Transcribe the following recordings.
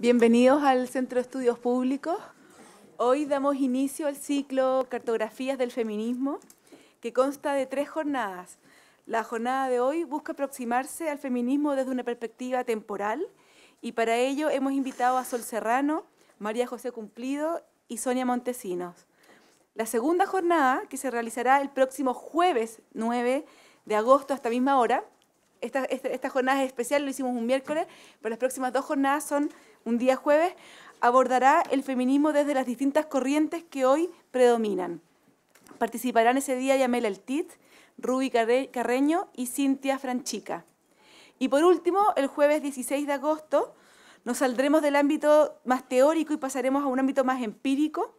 Bienvenidos al Centro de Estudios Públicos. Hoy damos inicio al ciclo Cartografías del Feminismo, que consta de tres jornadas. La jornada de hoy busca aproximarse al feminismo desde una perspectiva temporal y para ello hemos invitado a Sol Serrano, María José Cumplido y Sonia Montesinos. La segunda jornada, que se realizará el próximo jueves 9 de agosto a esta misma hora, esta, jornada es especial, lo hicimos un miércoles, pero las próximas dos jornadas son un día jueves, abordará el feminismo desde las distintas corrientes que hoy predominan. Participarán ese día Yamela tit Ruby Carreño y Cintia Franchica. Y por último, el jueves 16 de agosto, nos saldremos del ámbito más teórico y pasaremos a un ámbito más empírico.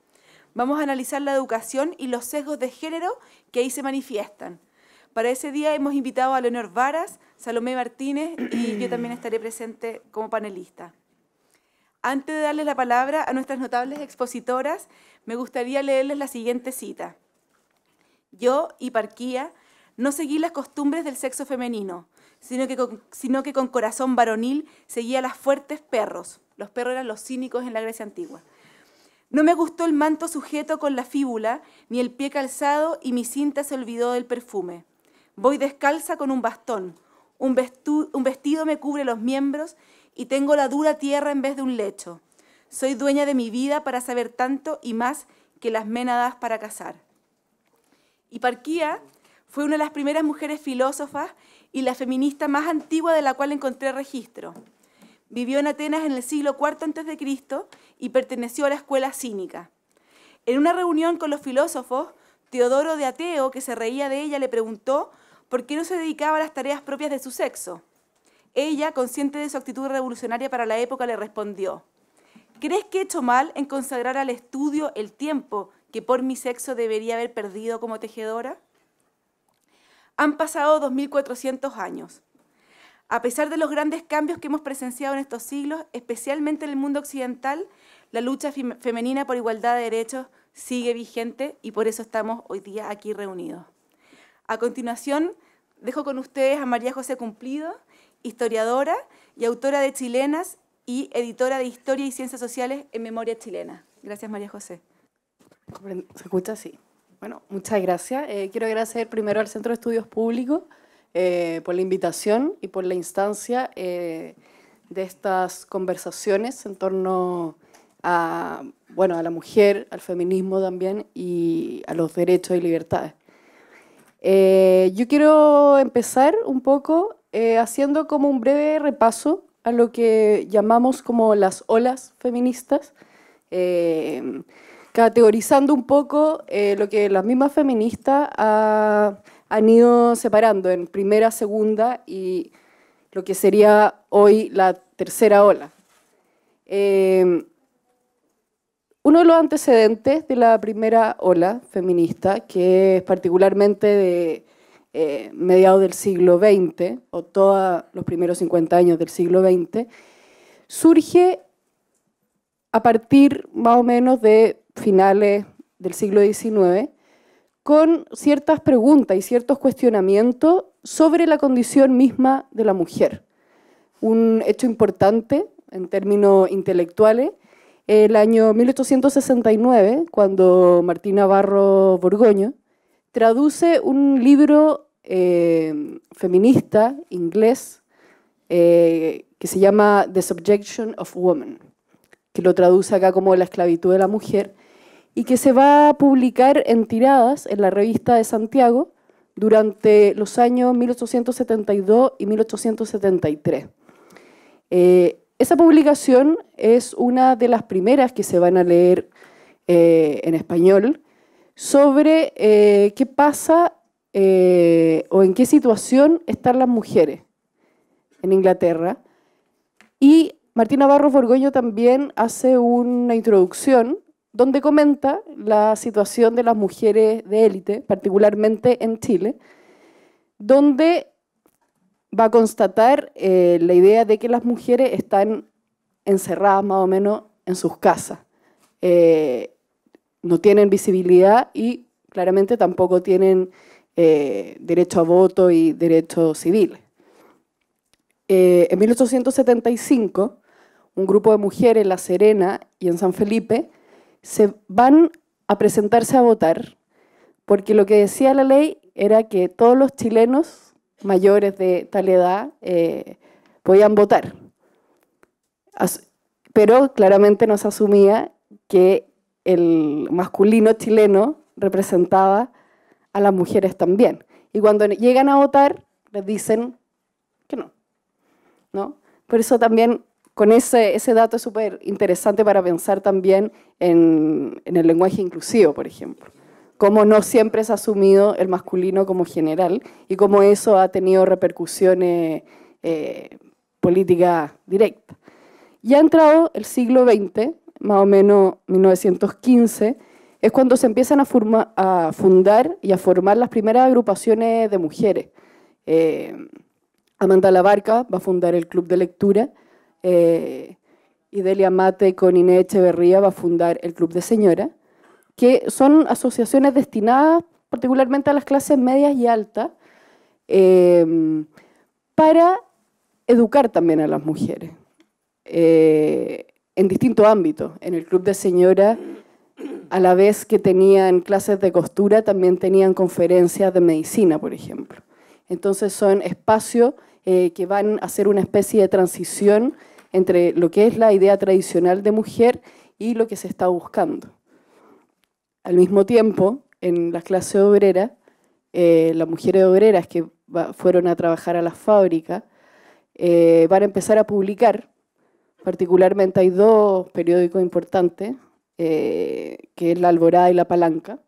Vamos a analizar la educación y los sesgos de género que ahí se manifiestan. Para ese día hemos invitado a Leonor Varas, Salomé Martínez y yo también estaré presente como panelista. Antes de darle la palabra a nuestras notables expositoras, me gustaría leerles la siguiente cita. Yo, Hiparquía, no seguí las costumbres del sexo femenino, sino que, con, sino que con corazón varonil seguía a las fuertes perros. Los perros eran los cínicos en la Grecia antigua. No me gustó el manto sujeto con la fíbula, ni el pie calzado, y mi cinta se olvidó del perfume. Voy descalza con un bastón, un vestido me cubre los miembros y tengo la dura tierra en vez de un lecho. Soy dueña de mi vida para saber tanto y más que las ménadas para cazar. Hiparquía fue una de las primeras mujeres filósofas y la feminista más antigua de la cual encontré registro. Vivió en Atenas en el siglo IV a.C. y perteneció a la escuela cínica. En una reunión con los filósofos, Teodoro de Ateo, que se reía de ella, le preguntó por qué no se dedicaba a las tareas propias de su sexo. Ella, consciente de su actitud revolucionaria para la época, le respondió, ¿crees que he hecho mal en consagrar al estudio el tiempo que por mi sexo debería haber perdido como tejedora? Han pasado 2.400 años. A pesar de los grandes cambios que hemos presenciado en estos siglos, especialmente en el mundo occidental, la lucha femenina por igualdad de derechos sigue vigente y por eso estamos hoy día aquí reunidos. A continuación, dejo con ustedes a María José Cumplido, historiadora y autora de Chilenas y editora de Historia y Ciencias Sociales en Memoria Chilena. Gracias, María José. ¿Se escucha? Sí. Bueno, muchas gracias. Eh, quiero agradecer primero al Centro de Estudios Públicos eh, por la invitación y por la instancia eh, de estas conversaciones en torno a, bueno, a la mujer, al feminismo también y a los derechos y libertades. yo quiero empezar un poco eh, haciendo como un breve repaso a lo que llamamos como las olas feministas, eh, categorizando un poco eh, lo que las mismas feministas han ido separando en primera, segunda y lo que sería hoy la tercera ola. uno de los antecedentes de la primera ola feminista, que es particularmente de eh, mediados del siglo XX o todos los primeros 50 años del siglo XX, surge a partir más o menos de finales del siglo XIX con ciertas preguntas y ciertos cuestionamientos sobre la condición misma de la mujer. Un hecho importante en términos intelectuales, el año 1869, cuando Martina Barro Borgoño traduce un libro eh, feminista inglés eh, que se llama The Subjection of Woman, que lo traduce acá como La esclavitud de la mujer, y que se va a publicar en tiradas en la revista de Santiago durante los años 1872 y 1873. Eh, esa publicación es una de las primeras que se van a leer en español, sobre eh, qué pasa eh, o en qué situación están las mujeres en Inglaterra. Y Martina Barros Borgoño también hace una introducción donde comenta la situación de las mujeres de élite, particularmente en Chile, donde va a constatar eh, la idea de que las mujeres están encerradas más o menos en sus casas no tienen visibilidad y claramente tampoco tienen eh, derecho a voto y derecho civil. Eh, en 1875, un grupo de mujeres en La Serena y en San Felipe se van a presentarse a votar porque lo que decía la ley era que todos los chilenos mayores de tal edad eh, podían votar. pero claramente se asumía que el masculino chileno representaba a las mujeres también. Y cuando llegan a votar, les dicen que no. ¿no? Por eso también con ese, ese dato es súper interesante para pensar también en, el lenguaje inclusivo, por ejemplo. Cómo no siempre se ha asumido el masculino como general y cómo eso ha tenido repercusiones eh, políticas directas. Ya ha entrado el siglo XX más o menos 1915, es cuando se empiezan a, a fundar y a formar las primeras agrupaciones de mujeres. Eh, Amanda Labarca va a fundar el Club de Lectura eh, y Delia Mate con Inés Echeverría va a fundar el Club de señoras, que son asociaciones destinadas particularmente a las clases medias y altas, eh, para educar también a las mujeres. Eh, en distintos ámbitos. En el club de señora, a la vez que tenían clases de costura, también tenían conferencias de medicina, por ejemplo. Entonces son espacios eh, que van a ser una especie de transición entre lo que es la idea tradicional de mujer y lo que se está buscando. Al mismo tiempo, en la clase obreras, eh, las mujeres obreras que fueron a trabajar a la fábrica, eh, van a empezar a publicar Particularmente hay dos periódicos importantes, eh, que es La Alborada y La Palanca,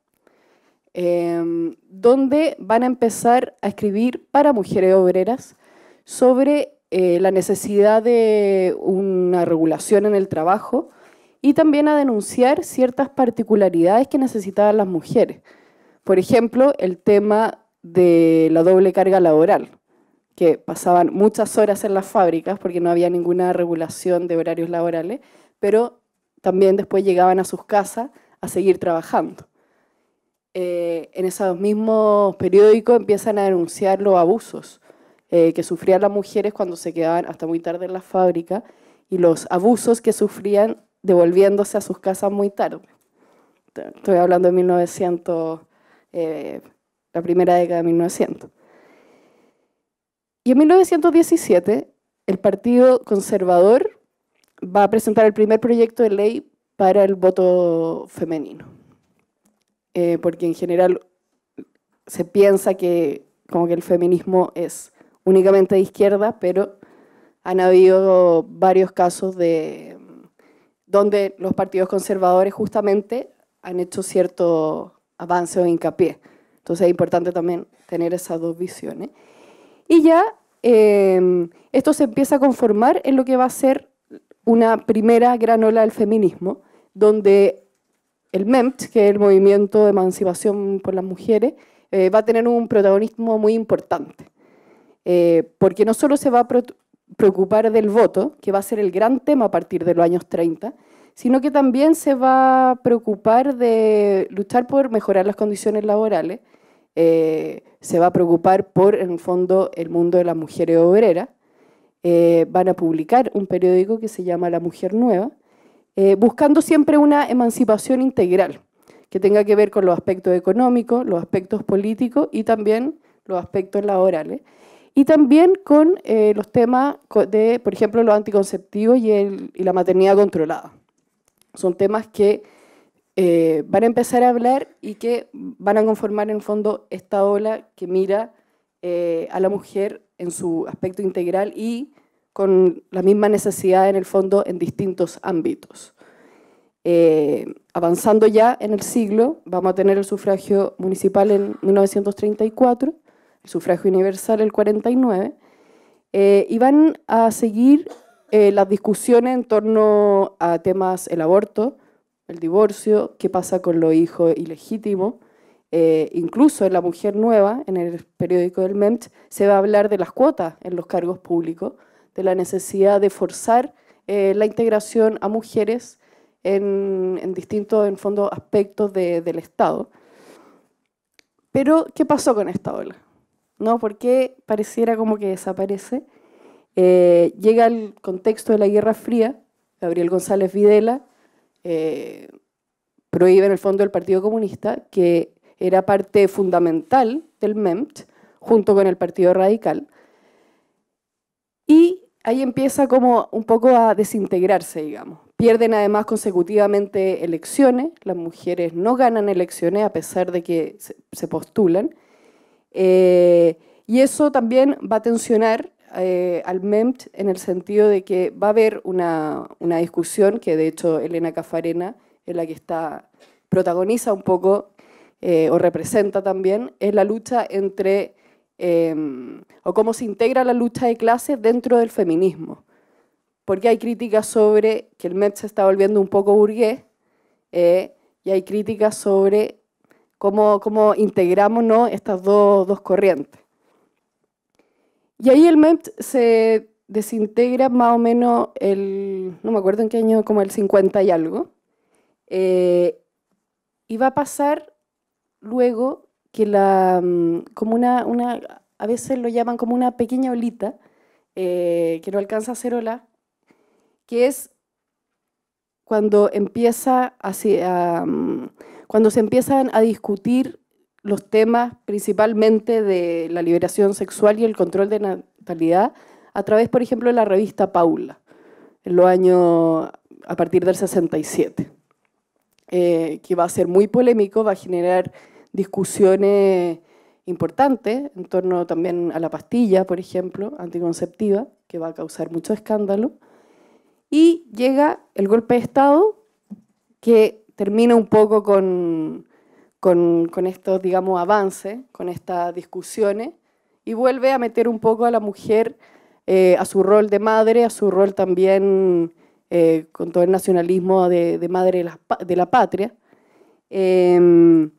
em, donde van a empezar a escribir para mujeres obreras sobre eh, la necesidad de una regulación en el trabajo y también a denunciar ciertas particularidades que necesitaban las mujeres. Por ejemplo, el tema de la doble carga laboral que pasaban muchas horas en las fábricas porque no había ninguna regulación de horarios laborales, pero también después llegaban a sus casas a seguir trabajando. Eh, en esos mismos periódicos empiezan a denunciar los abusos eh, que sufrían las mujeres cuando se quedaban hasta muy tarde en la fábrica y los abusos que sufrían devolviéndose a sus casas muy tarde. Estoy hablando de 1900, eh, la primera década de 1900. Y en 1917, el Partido Conservador va a presentar el primer proyecto de ley para el voto femenino. Eh, porque en general se piensa que como que el feminismo es únicamente de izquierda, pero han habido varios casos de donde los partidos conservadores justamente han hecho cierto avance o hincapié. Entonces es importante también tener esas dos visiones. Y ya em, esto se empieza a conformar en lo que va a ser una primera gran ola del feminismo, donde el MEMT, que es el Movimiento de Emancipación por las Mujeres, eh, va a tener un protagonismo muy importante, eh, porque no solo se va a preocupar del voto, que va a ser el gran tema a partir de los años 30, sino que también se va a preocupar de luchar por mejorar las condiciones laborales, eh, se va a preocupar por, en el fondo, el mundo de las mujeres obreras. Eh, van a publicar un periódico que se llama La Mujer Nueva, eh, buscando siempre una emancipación integral que tenga que ver con los aspectos económicos, los aspectos políticos y también los aspectos laborales. Y también con los temas de, por ejemplo, los anticonceptivos y la maternidad controlada. Son temas que eh, van a empezar a hablar y que van a conformar en fondo esta ola que mira eh, a la mujer en su aspecto integral y con la misma necesidad en el fondo en distintos ámbitos. Eh, avanzando ya en el siglo, vamos a tener el sufragio municipal en 1934, el sufragio universal el 49, y van a seguir las discusiones en torno a temas el aborto, divorcio, qué pasa con los hijos ilegítimos. Eh, incluso en La Mujer Nueva, en el periódico del MEMT, se va a hablar de las cuotas en los cargos públicos, de la necesidad de forzar eh, la integración a mujeres en, distintos, en fondo, aspectos del Estado. Pero, ¿qué pasó con esta ola? ¿No? porque pareciera como que desaparece? Eh, llega el contexto de la Guerra Fría, Gabriel González Videla eh, prohíbe en el fondo del Partido Comunista, que era parte fundamental del MEMT, junto con el Partido Radical. Y ahí empieza como un poco a desintegrarse, digamos. Pierden además consecutivamente elecciones, las mujeres no ganan elecciones a pesar de que se postulan. Eh, y eso también va a tensionar eh, al MEMT en el sentido de que va a haber una, una, discusión que de hecho Elena Cafarena, en la que está, protagoniza un poco eh, o representa también, es la lucha entre, em, o cómo se integra la lucha de clases dentro del feminismo. Porque hay críticas sobre que el MEMT se está volviendo un poco burgués eh, y hay críticas sobre cómo, cómo integramos ¿no? estas dos corrientes. Y ahí el MEMT se desintegra más o menos el, no me acuerdo en qué año, como el 50 y algo. Eh, y va a pasar luego que la, mm, como una, una, a veces lo llaman como una pequeña olita, eh, que no alcanza a ser ola, que es cuando empieza hacia ah, mm, cuando se empiezan a discutir los temas principalmente de la liberación sexual y el control de natalidad a través, por ejemplo, de la revista Paula, en los años a partir del 67, eh, que va a ser muy polémico, va a generar discusiones importantes en torno también a la pastilla, por ejemplo, anticonceptiva, que va a causar mucho escándalo. Y llega el golpe de Estado, que termina un poco con con, estos, digamos, avances, con estas discusiones, y vuelve a meter un poco a la mujer eh, a su rol de madre, a su rol también eh, con todo el nacionalismo de, madre de la, patria. Em,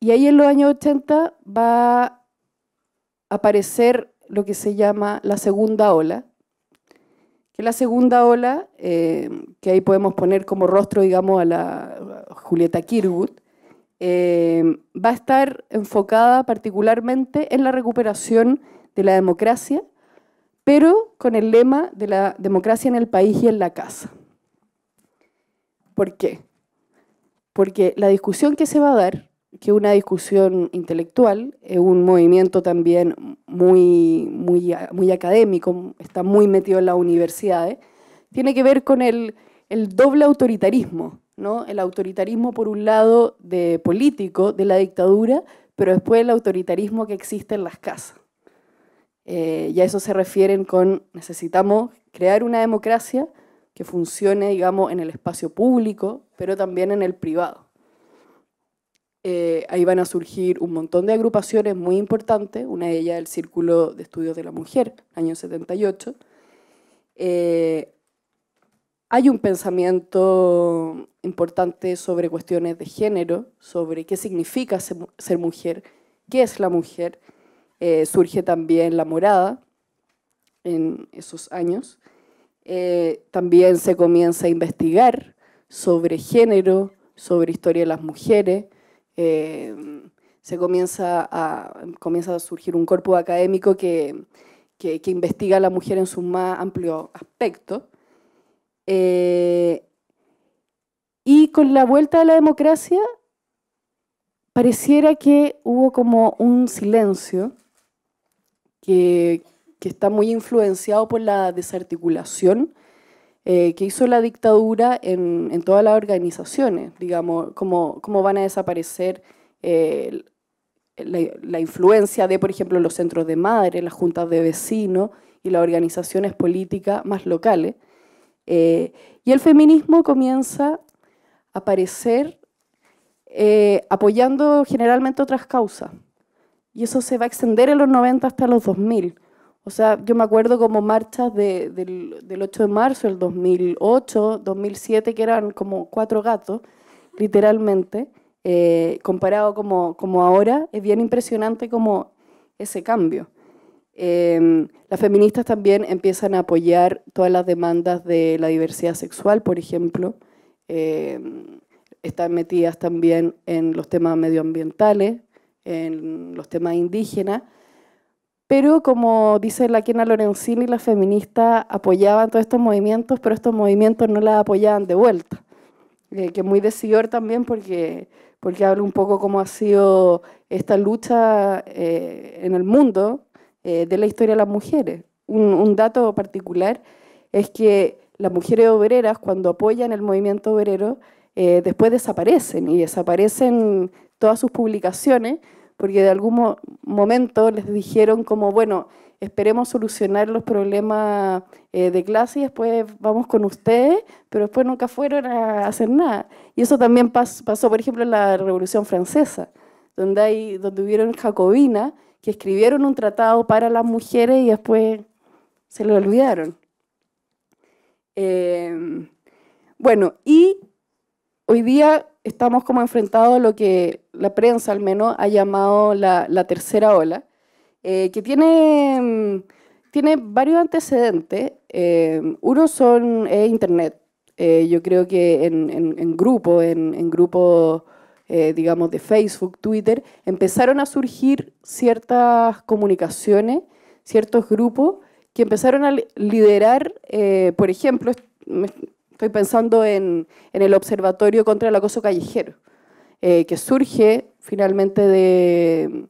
y ahí en los años 80 va a aparecer lo que se llama la segunda ola, que la segunda ola, eh, que ahí podemos poner como rostro, digamos, a la Julieta Kirwood, eh, va a estar enfocada particularmente en la recuperación de la democracia, pero con el lema de la democracia en el país y en la casa. ¿Por qué? Porque la discusión que se va a dar que una discusión intelectual, es eh, un movimiento también muy, muy, muy académico, está muy metido en las universidades, tiene que ver con el, doble autoritarismo, ¿no? el autoritarismo por un lado de político de la dictadura, pero después el autoritarismo que existe en las casas. Eh, y a eso se refieren con necesitamos crear una democracia que funcione, digamos, en el espacio público, pero también en el privado. Eh, ahí van a surgir un montón de agrupaciones muy importantes, una de ellas el Círculo de Estudios de la Mujer, año 78. Eh, hay un pensamiento importante sobre cuestiones de género, sobre qué significa ser, mujer, qué es la mujer. Eh, surge también la morada en esos años. también se comienza a investigar sobre género, sobre historia de las mujeres, Em, se comienza a, comienza a surgir un cuerpo académico que, investiga a la mujer en su más amplio aspecto. Eh, y con la vuelta de la democracia, pareciera que hubo como un silencio que está muy influenciado por la desarticulación eh, que hizo la dictadura en, todas las organizaciones, digamos, cómo, van a desaparecer eh, la, influencia de, por ejemplo, los centros de madre, las juntas de vecinos y las organizaciones políticas más locales. Eh, y el feminismo comienza a aparecer apoyando generalmente otras causas. Y eso se va a extender en los 90 hasta los 2000, o sea, yo me acuerdo como marchas del, 8 de marzo, el 2008, 2007, que eran como cuatro gatos, literalmente, eh, comparado como, como ahora, es bien impresionante como ese cambio. Em, las feministas también empiezan a apoyar todas las demandas de la diversidad sexual, por ejemplo. Em, están metidas también en los temas medioambientales, en los temas indígenas. Pero como dice la Kena Lorenzini, las feministas apoyaban todos estos movimientos, pero estos movimientos no las apoyaban de vuelta. Eh, que es muy decidor también porque, porque habla un poco cómo ha sido esta lucha eh, en el mundo eh, de la historia de las mujeres. un dato particular es que las mujeres obreras, cuando apoyan el movimiento obrero, después desaparecen y desaparecen todas sus publicaciones porque de algún momento les dijeron como, bueno, esperemos solucionar los problemas eh, de clase y después vamos con ustedes, pero después nunca fueron a hacer nada. Y eso también pasó, por ejemplo, en la Revolución Francesa, donde, hay, donde hubieron jacobinas que escribieron un tratado para las mujeres y después se lo olvidaron. Eh, bueno, y hoy día estamos como enfrentados a lo que la prensa al menos ha llamado la, tercera ola, eh, que tiene, mm, tiene varios antecedentes. Eh, uno son Internet. Eh, yo creo que en, en, en grupo, en, grupos, digamos, de Facebook, Twitter, empezaron a surgir ciertas comunicaciones, ciertos grupos que empezaron a liderar, por ejemplo, Estoy pensando en, el Observatorio contra el Acoso Callejero, eh, que surge finalmente de,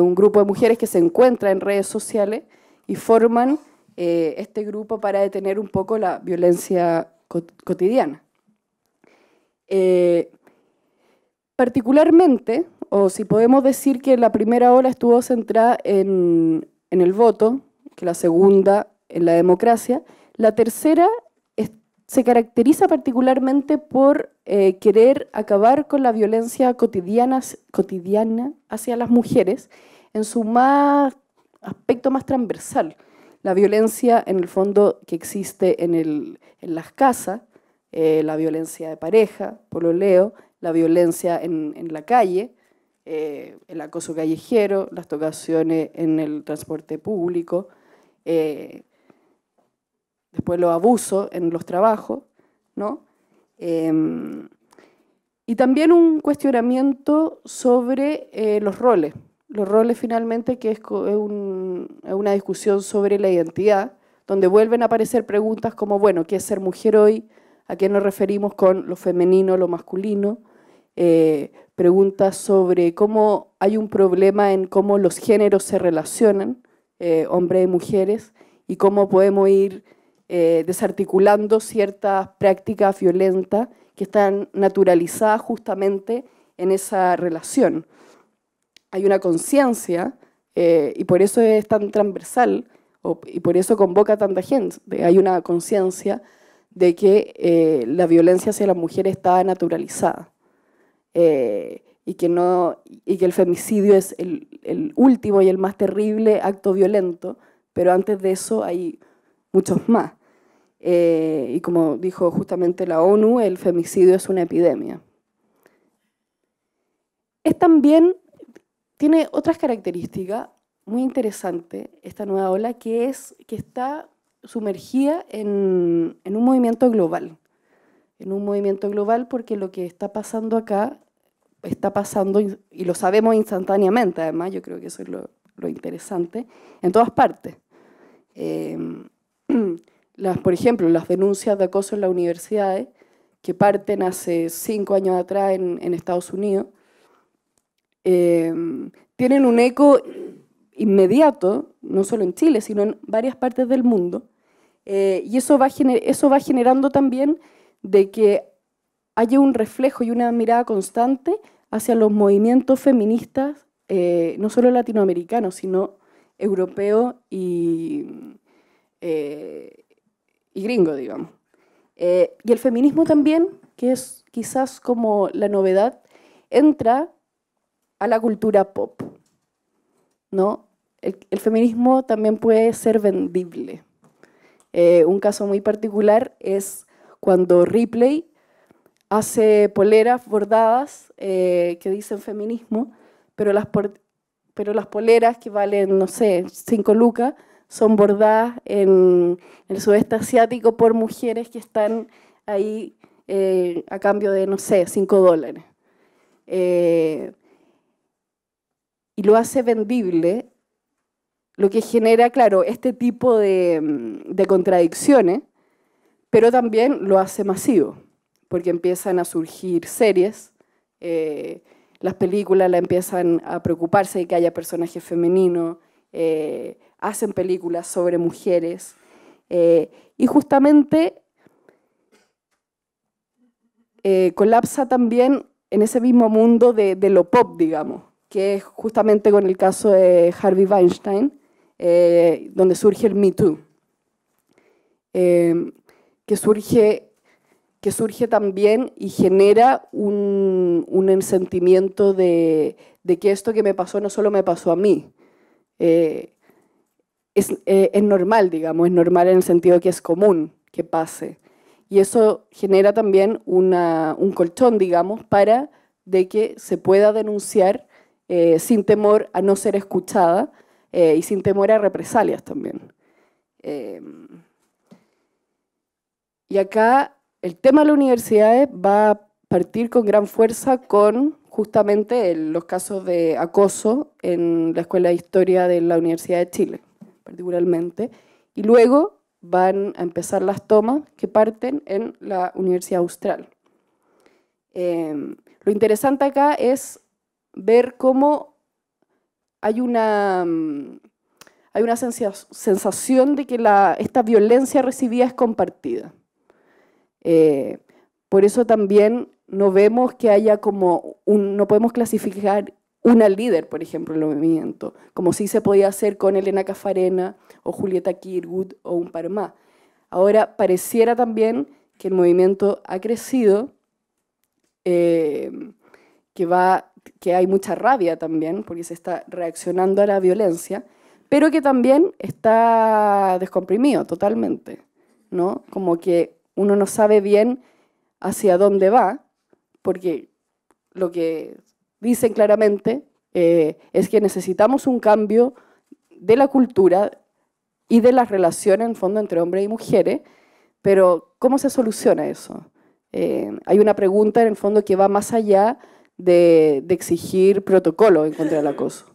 un grupo de mujeres que se encuentra en redes sociales y forman eh, este grupo para detener un poco la violencia cotidiana. Eh, particularmente, o si podemos decir que la primera ola estuvo centrada en, en el voto, que la segunda en la democracia, la tercera se caracteriza particularmente por eh, querer acabar con la violencia cotidiana, hacia las mujeres en su más, aspecto más transversal. La violencia, en el fondo, que existe en, las casas, eh, la violencia de pareja, por leo, la violencia en, la calle, eh, el acoso callejero, las tocaciones en el transporte público, después los abusos en los trabajos, ¿no? Em, y también un cuestionamiento sobre eh, los roles. Los roles finalmente, que es, una discusión sobre la identidad, donde vuelven a aparecer preguntas como, bueno, ¿qué es ser mujer hoy? ¿A qué nos referimos con lo femenino, lo masculino? Eh, preguntas sobre cómo hay un problema en cómo los géneros se relacionan, eh, hombres y mujeres, y cómo podemos ir eh, desarticulando ciertas prácticas violentas que están naturalizadas justamente en esa relación. Hay una conciencia eh, y por eso es tan transversal y por eso convoca tanta gente. Hay una conciencia de que eh, la violencia hacia las mujeres está naturalizada y, que el femicidio es el, último y el más terrible acto violento, pero antes de eso hay muchos más. Eh, y como dijo justamente la ONU, el femicidio es una epidemia. Es también, tiene otras características muy interesantes esta nueva ola, que es que está sumergida en, un movimiento global. En un movimiento global porque lo que está pasando acá está pasando, y lo sabemos instantáneamente además, yo creo que eso es lo, interesante, en todas partes. Eh, por ejemplo, las denuncias de acoso en las universidades, que parten hace cinco años atrás en, Estados Unidos, em, tienen un eco inmediato, no solo en Chile, sino en varias partes del mundo. Eh, y eso va, eso va generando también de que haya un reflejo y una mirada constante hacia los movimientos feministas, eh, no solo latinoamericanos, sino europeos y, eh, gringo, digamos. Eh, y el feminismo también, que es quizás como la novedad, entra a la cultura pop. ¿no? El, feminismo también puede ser vendible. Eh, un caso muy particular es cuando Ripley hace poleras bordadas eh, que dicen feminismo, pero las, pero las poleras que valen, no sé, cinco lucas, son bordadas en el sudeste asiático por mujeres que están ahí eh, a cambio de, no sé, 5 dólares. Eh, y lo hace vendible, lo que genera, claro, este tipo mm, de, contradicciones, pero también lo hace masivo, porque empiezan a surgir series, eh, las películas la empiezan a preocuparse de que haya personajes femeninos, hacen películas sobre mujeres. Eh, y justamente eh, colapsa también en ese mismo mundo de, lo pop, digamos, que es justamente con el caso de Harvey Weinstein, eh, donde surge el Me Too, que, surge, que surge también y genera un, un sentimiento de, que esto que me pasó no solo me pasó a mí, eh, es, normal, digamos, es normal en el sentido que es común que pase. Y eso genera también un colchón, digamos, para de que se pueda denunciar eh, sin temor a no ser escuchada eh, y sin temor a represalias también. y acá el tema de la universidad va a partir con gran fuerza con justamente los casos de acoso en la Escuela de Historia de la Universidad de Chile particularmente, y luego van a empezar las tomas que parten en la Universidad Austral. Em, lo interesante acá es ver cómo hay una, mm, hay una sensación de que esta violencia recibida es compartida. Eh, por eso también no vemos que haya como un, no podemos clasificar una líder, por ejemplo, en el movimiento, como sí se podía hacer con Elena Cafarena o Julieta Kirwood o un par más. Ahora pareciera también que el movimiento ha crecido, eh, que, va, que hay mucha rabia también, porque se está reaccionando a la violencia, pero que también está descomprimido totalmente, ¿no? Como que uno no sabe bien hacia dónde va, porque lo que dicen claramente eh, es que necesitamos un cambio de la cultura y de las relaciones, en fondo, entre hombres y mujeres, pero ¿cómo se soluciona eso? Eh, hay una pregunta, en el fondo, que va más allá de, exigir protocolo en contra del acoso.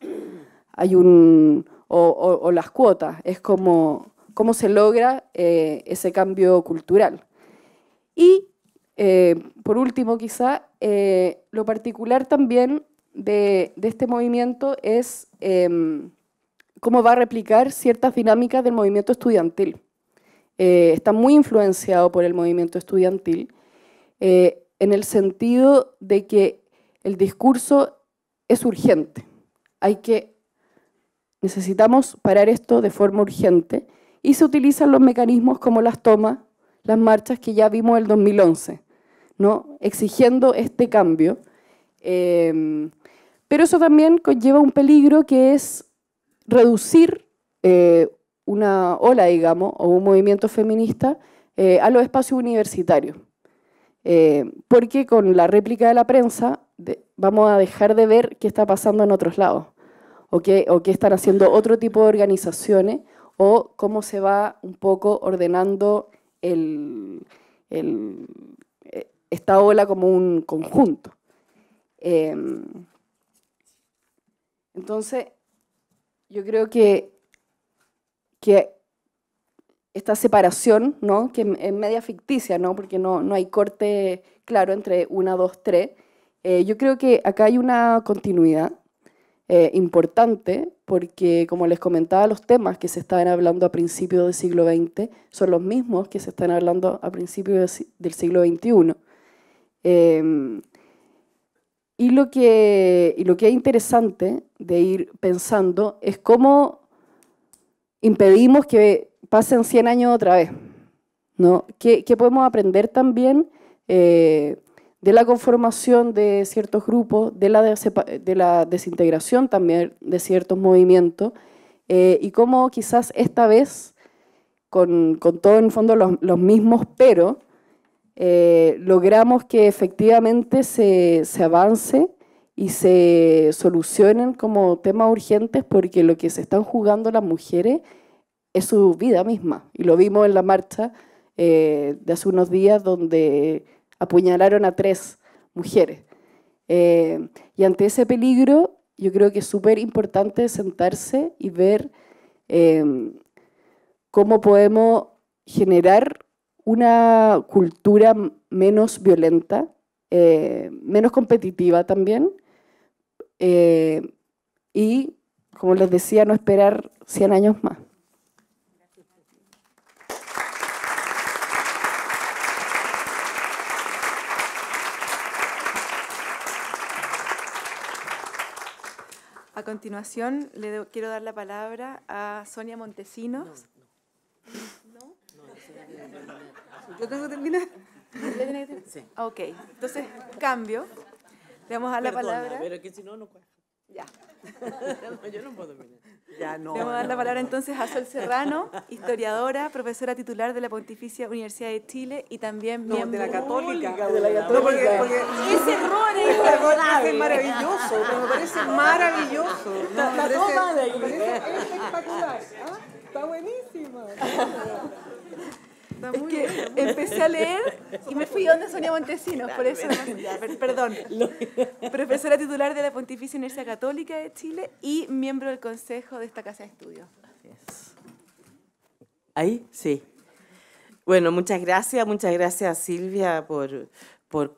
Hay un, o, las cuotas, es como cómo se logra eh, ese cambio cultural. Y, por último, quizá, eh, lo particular también de, este movimiento es em, cómo va a replicar ciertas dinámicas del movimiento estudiantil. Eh, está muy influenciado por el movimiento estudiantil, eh, en el sentido de que el discurso es urgente. Hay que, necesitamos parar esto de forma urgente y se utilizan los mecanismos como las tomas, las marchas que ya vimos el 2011 exigiendo este cambio. Em, pero eso también conlleva un peligro que es reducir eh, una ola, digamos, o un movimiento feminista eh, a los espacios universitarios. Eh, porque con la réplica de la prensa vamos a dejar de ver qué está pasando en otros lados, o qué, están haciendo otro tipo de organizaciones, o cómo se va un poco ordenando el, esta ola como un conjunto. Em, entonces, yo creo que, que esta separación, ¿no? que es media ficticia, ¿no? porque no, hay corte claro entre una, dos, tres, eh, yo creo que acá hay una continuidad eh, importante, porque como les comentaba, los temas que se estaban hablando a principios del siglo XX son los mismos que se están hablando a principios del siglo XXI. Em, y, lo que, y lo que es interesante de ir pensando es cómo impedimos que pasen 100 años otra vez. ¿no? ¿Qué, podemos aprender también eh, de la conformación de ciertos grupos, de la, de la desintegración también de ciertos movimientos? Eh, y cómo quizás esta vez, con, con todo en fondo los, los mismos pero, eh, logramos que efectivamente se, avance y se solucionen como temas urgentes porque lo que se están jugando las mujeres es su vida misma. Y lo vimos en la marcha eh, de hace unos días donde apuñalaron a tres mujeres. Eh, y ante ese peligro yo creo que es súper importante sentarse y ver cómo podemos generar una cultura menos violenta, eh, menos competitiva también, eh, y, como les decía, no esperar 100 años más. A continuación, le quiero dar la palabra a Sonia Montesinos, ¿Lo tengo que terminar? Que sí. Ok, entonces cambio. Le vamos a dar la palabra. Pero que si no, no puedo. Ya. yo no puedo terminar. Ya no. Le vamos a dar la palabra entonces a Sol Serrano, historiadora, profesora titular de la Pontificia Universidad de Chile y también miembro de la Católica. De la Católica. No, porque, porque ese error es, error es maravilloso, me parece maravilloso. No, me parece, me espectacular. ¿Ah? Está buenísima empecé a leer y me fui a donde Sonia Montesinos, por eso. perdón. Profesora titular de la Pontificia Universidad Católica de Chile y miembro del consejo de esta casa de estudios. Ahí, sí. Bueno, muchas gracias, muchas gracias Silvia por, por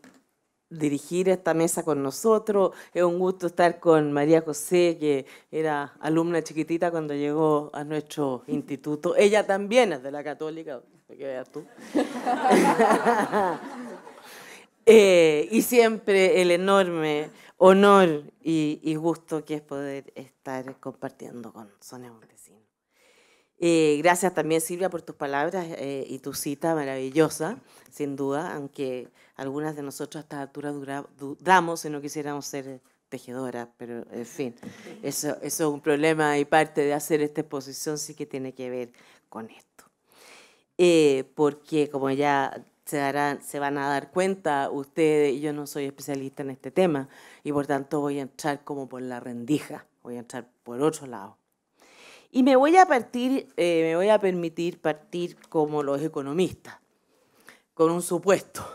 dirigir esta mesa con nosotros. Es un gusto estar con María José, que era alumna chiquitita cuando llegó a nuestro instituto. Ella también es de la católica, que veas tú. Eh, y siempre el enorme honor y, gusto que es poder estar compartiendo con Sonia Montesino. Eh, gracias también, Silvia, por tus palabras eh, y tu cita maravillosa, sin duda, aunque algunas de nosotros a esta altura dudamos si no quisiéramos ser eh, tejedoras, pero en fin, eso, es un problema y parte de hacer esta exposición sí que tiene que ver con esto. Eh, porque como ya se, van a dar cuenta ustedes, yo no soy especialista en este tema y por tanto voy a entrar como por la rendija, voy a entrar por otro lado. Y me voy a partir, eh, me voy a permitir partir como los economistas, con un supuesto.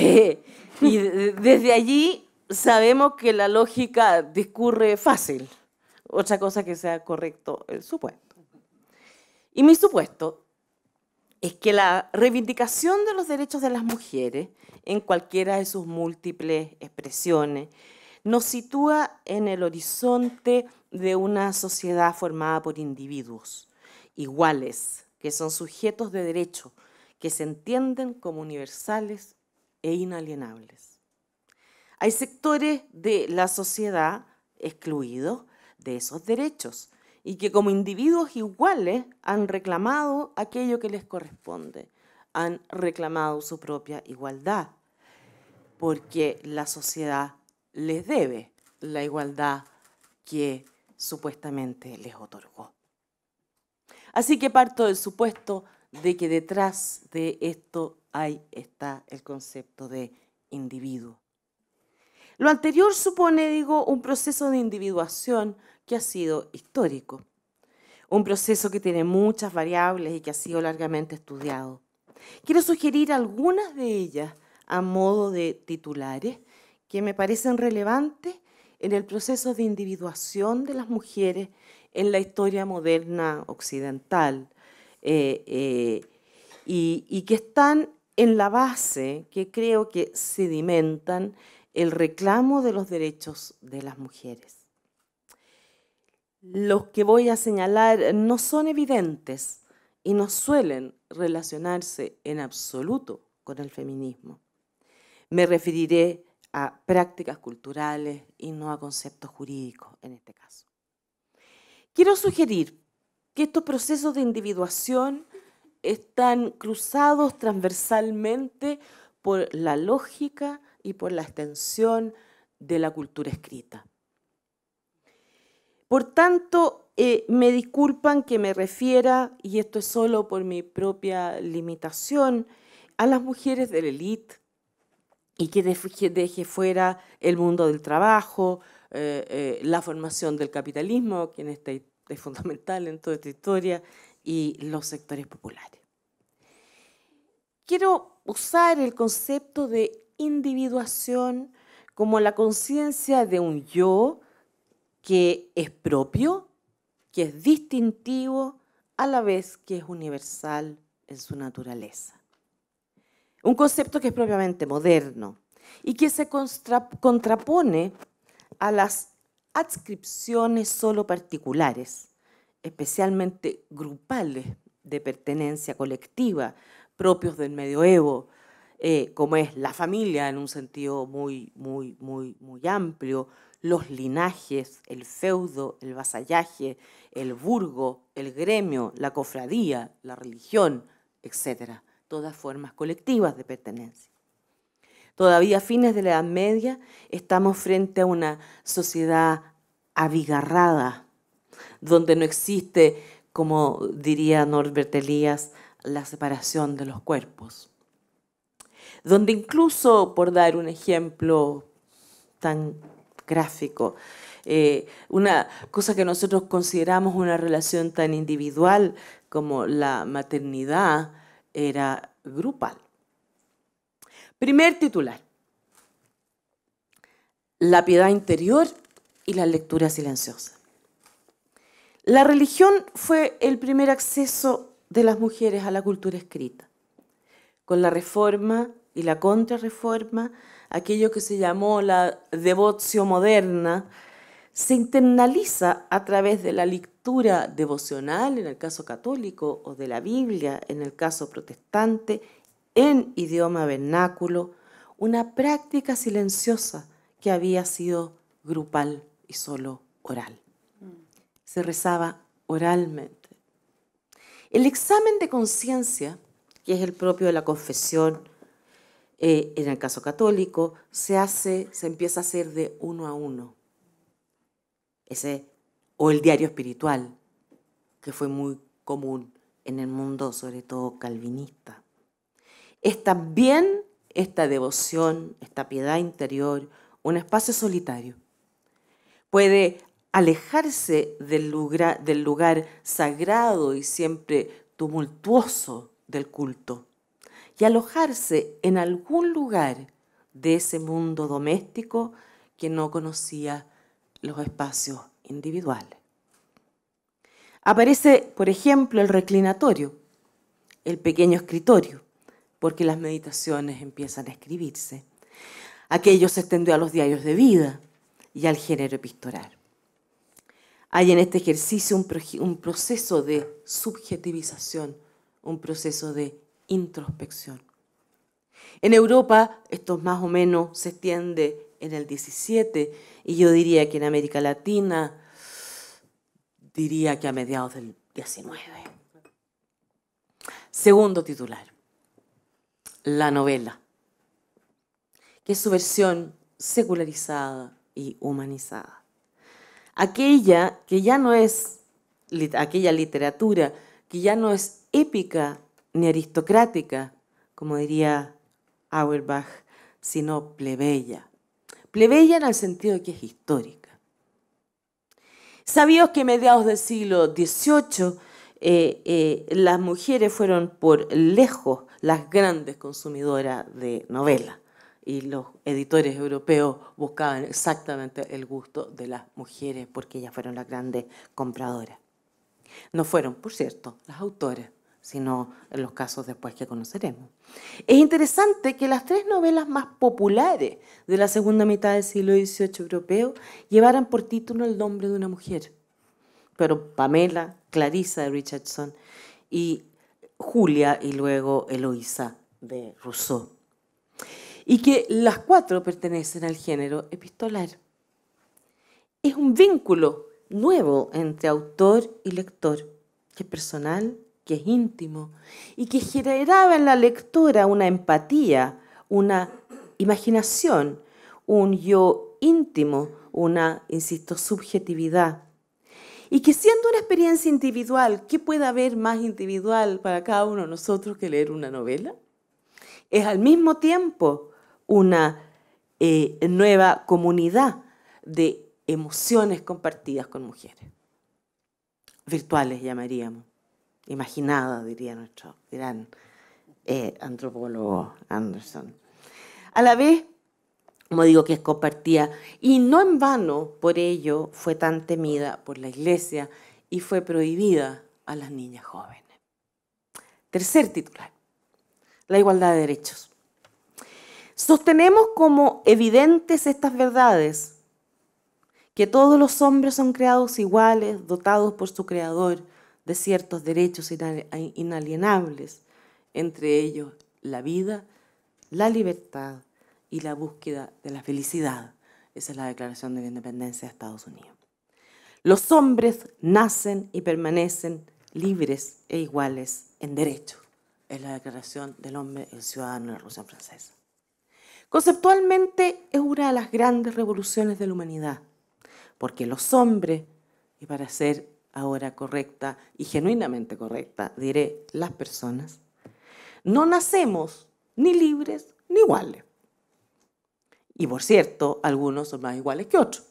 y desde allí sabemos que la lógica discurre fácil. Otra cosa que sea correcto el supuesto. Y mi supuesto es que la reivindicación de los derechos de las mujeres, en cualquiera de sus múltiples expresiones, nos sitúa en el horizonte de una sociedad formada por individuos iguales, que son sujetos de derecho, que se entienden como universales e inalienables. Hay sectores de la sociedad excluidos de esos derechos y que como individuos iguales han reclamado aquello que les corresponde, han reclamado su propia igualdad, porque la sociedad les debe la igualdad que supuestamente les otorgó. Así que parto del supuesto de que detrás de esto ahí está el concepto de individuo. Lo anterior supone, digo, un proceso de individuación que ha sido histórico, un proceso que tiene muchas variables y que ha sido largamente estudiado. Quiero sugerir algunas de ellas a modo de titulares que me parecen relevantes en el proceso de individuación de las mujeres en la historia moderna occidental eh, eh, y que están en la base que creo que sedimentan el reclamo de los derechos de las mujeres. Los que voy a señalar no son evidentes y no suelen relacionarse en absoluto con el feminismo. Me referiré a prácticas culturales y no a conceptos jurídicos en este caso. Quiero sugerir que estos procesos de individuación están cruzados transversalmente por la lógica y por la extensión de la cultura escrita. Por tanto, eh, me disculpan que me refiera, y esto es solo por mi propia limitación, a las mujeres de la élite y que deje fuera el mundo del trabajo, eh, eh, la formación del capitalismo, que es fundamental en toda esta historia, y los sectores populares. Quiero usar el concepto de individuación como la conciencia de un yo que es propio, que es distintivo, a la vez que es universal en su naturaleza. Un concepto que es propiamente moderno y que se contrapone a las adscripciones solo particulares especialmente grupales de pertenencia colectiva propios del medioevo, eh, como es la familia en un sentido muy, muy, muy, muy amplio, los linajes, el feudo, el vasallaje, el burgo, el gremio, la cofradía, la religión, etc. Todas formas colectivas de pertenencia. Todavía a fines de la Edad Media estamos frente a una sociedad abigarrada, donde no existe, como diría Norbert Elias, la separación de los cuerpos. Donde incluso, por dar un ejemplo tan gráfico, eh, una cosa que nosotros consideramos una relación tan individual como la maternidad era grupal. Primer titular, la piedad interior y la lectura silenciosa. La religión fue el primer acceso de las mujeres a la cultura escrita. Con la reforma y la contrarreforma, aquello que se llamó la devoción moderna, se internaliza a través de la lectura devocional, en el caso católico, o de la Biblia, en el caso protestante, en idioma vernáculo, una práctica silenciosa que había sido grupal y solo oral se rezaba oralmente. El examen de conciencia, que es el propio de la confesión, eh, en el caso católico, se hace, se empieza a hacer de uno a uno. Ese, o el diario espiritual, que fue muy común en el mundo, sobre todo calvinista. Es también esta devoción, esta piedad interior, un espacio solitario. Puede alejarse del lugar, sagrado y siempre tumultuoso del culto y alojarse en algún lugar de ese mundo doméstico que no conocía los espacios individuales. Aparece, por ejemplo, el reclinatorio, el pequeño escritorio, porque las meditaciones empiezan a escribirse. Aquello se extendió a los diarios de vida y al género epistolar. Hay en este ejercicio un, proceso de subjetivización, un proceso de introspección. En Europa esto más o menos se extiende en el 17 y yo diría que en América Latina diría que a mediados del 19. Segundo titular, la novela, que es su versión secularizada y humanizada aquella que ya no es aquella literatura que ya no es épica ni aristocrática, como diría Auerbach, sino plebeya. Plebeya en el sentido de que es histórica. Sabíos que a mediados del siglo XVIII eh, eh, las mujeres fueron por lejos las grandes consumidoras de novelas y los editores europeos buscaban exactamente el gusto de las mujeres porque ellas fueron las grandes compradoras. No fueron, por cierto, las autores, sino en los casos después que conoceremos. Es interesante que las tres novelas más populares de la segunda mitad del siglo XVIII europeo llevaran por título el nombre de una mujer. Pero Pamela, Clarissa de Richardson y Julia y luego Eloísa de Rousseau y que las cuatro pertenecen al género epistolar. Es un vínculo nuevo entre autor y lector, que es personal, que es íntimo, y que generaba en la lectura una empatía, una imaginación, un yo íntimo, una, insisto, subjetividad. Y que siendo una experiencia individual, ¿qué puede haber más individual para cada uno de nosotros que leer una novela? Es al mismo tiempo una eh, nueva comunidad de emociones compartidas con mujeres. Virtuales llamaríamos, imaginadas, diría nuestro gran eh, antropólogo Anderson. A la vez, como digo, que es compartida, y no en vano por ello fue tan temida por la iglesia y fue prohibida a las niñas jóvenes. Tercer titular, la igualdad de derechos. Sostenemos como evidentes estas verdades, que todos los hombres son creados iguales, dotados por su creador de ciertos derechos inalienables, entre ellos la vida, la libertad y la búsqueda de la felicidad. Esa es la Declaración de la Independencia de Estados Unidos. Los hombres nacen y permanecen libres e iguales en derecho. Es la declaración del hombre, el ciudadano de la Revolución Francesa. Conceptualmente es una de las grandes revoluciones de la humanidad, porque los hombres, y para ser ahora correcta y genuinamente correcta, diré las personas, no nacemos ni libres ni iguales. Y por cierto, algunos son más iguales que otros.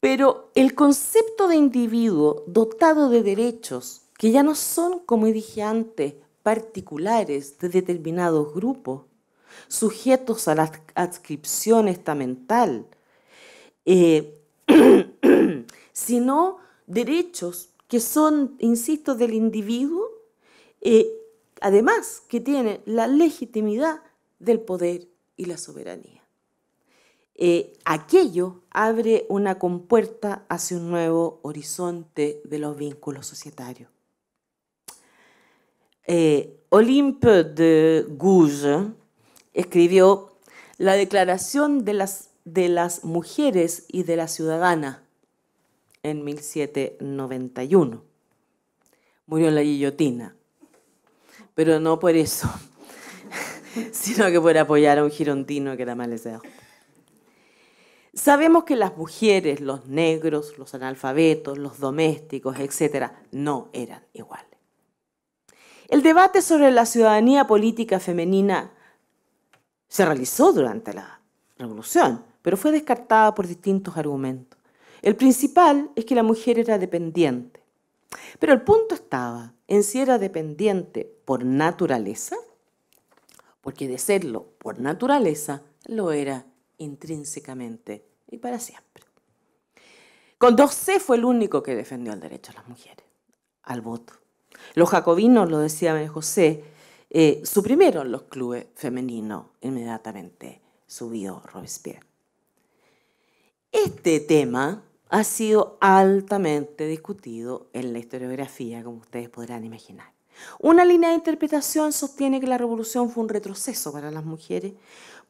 Pero el concepto de individuo dotado de derechos, que ya no son, como dije antes, particulares de determinados grupos, sujetos a la adscripción estamental, eh, sino derechos que son, insisto, del individuo, eh, además que tienen la legitimidad del poder y la soberanía. Eh, aquello abre una compuerta hacia un nuevo horizonte de los vínculos societarios. Olympe de Gouges escribió la Declaración de las, de las Mujeres y de la Ciudadana en 1791. Murió en la guillotina, pero no por eso, sino que por apoyar a un girondino que era mal deseado. Sabemos que las mujeres, los negros, los analfabetos, los domésticos, etcétera, no eran iguales. El debate sobre la ciudadanía política femenina se realizó durante la revolución, pero fue descartada por distintos argumentos. El principal es que la mujer era dependiente. Pero el punto estaba en si era dependiente por naturaleza, porque de serlo por naturaleza, lo era intrínsecamente y para siempre. Condorcet fue el único que defendió el derecho a las mujeres al voto. Los jacobinos, lo decía José, eh, suprimieron los clubes femeninos inmediatamente, subió Robespierre. Este tema ha sido altamente discutido en la historiografía, como ustedes podrán imaginar. Una línea de interpretación sostiene que la revolución fue un retroceso para las mujeres,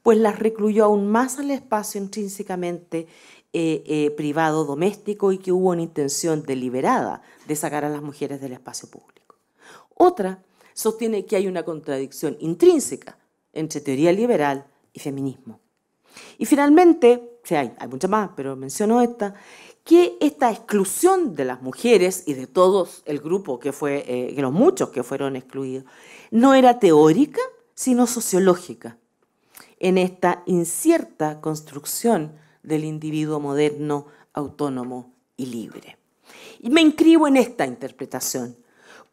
pues las recluyó aún más al espacio intrínsecamente eh, eh, privado doméstico y que hubo una intención deliberada de sacar a las mujeres del espacio público. Otra sostiene que hay una contradicción intrínseca entre teoría liberal y feminismo. Y finalmente, hay, hay muchas más, pero menciono esta, que esta exclusión de las mujeres y de todos el grupo que fue, de eh, los muchos que fueron excluidos, no era teórica, sino sociológica, en esta incierta construcción del individuo moderno, autónomo y libre. Y me inscribo en esta interpretación,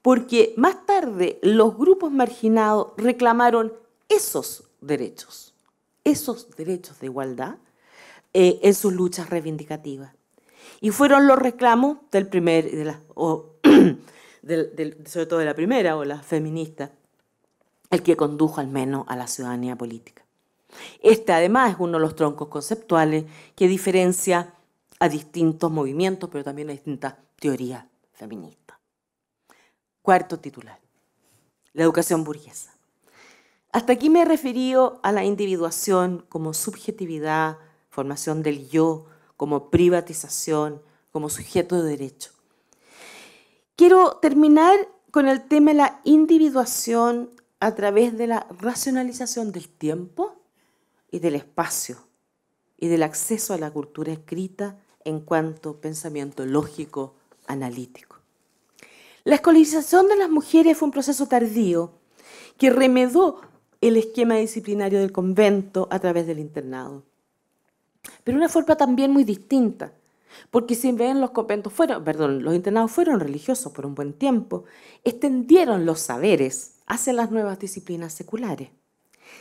porque más tarde los grupos marginados reclamaron esos derechos, esos derechos de igualdad eh, en sus luchas reivindicativas. Y fueron los reclamos del primer, sobre todo de la primera o la feminista, el que condujo al menos a la ciudadanía política. Este además es uno de los troncos conceptuales que diferencia a distintos movimientos, pero también a distintas teorías feministas. Cuarto titular, la educación burguesa. Hasta aquí me he referido a la individuación como subjetividad, formación del yo, como privatización, como sujeto de derecho. Quiero terminar con el tema de la individuación a través de la racionalización del tiempo y del espacio y del acceso a la cultura escrita en cuanto pensamiento lógico analítico. La escolarización de las mujeres fue un proceso tardío que remedó el esquema disciplinario del convento a través del internado. Pero una forma también muy distinta, porque si bien los conventos fueron, perdón, los internados fueron religiosos por un buen tiempo, extendieron los saberes hacia las nuevas disciplinas seculares.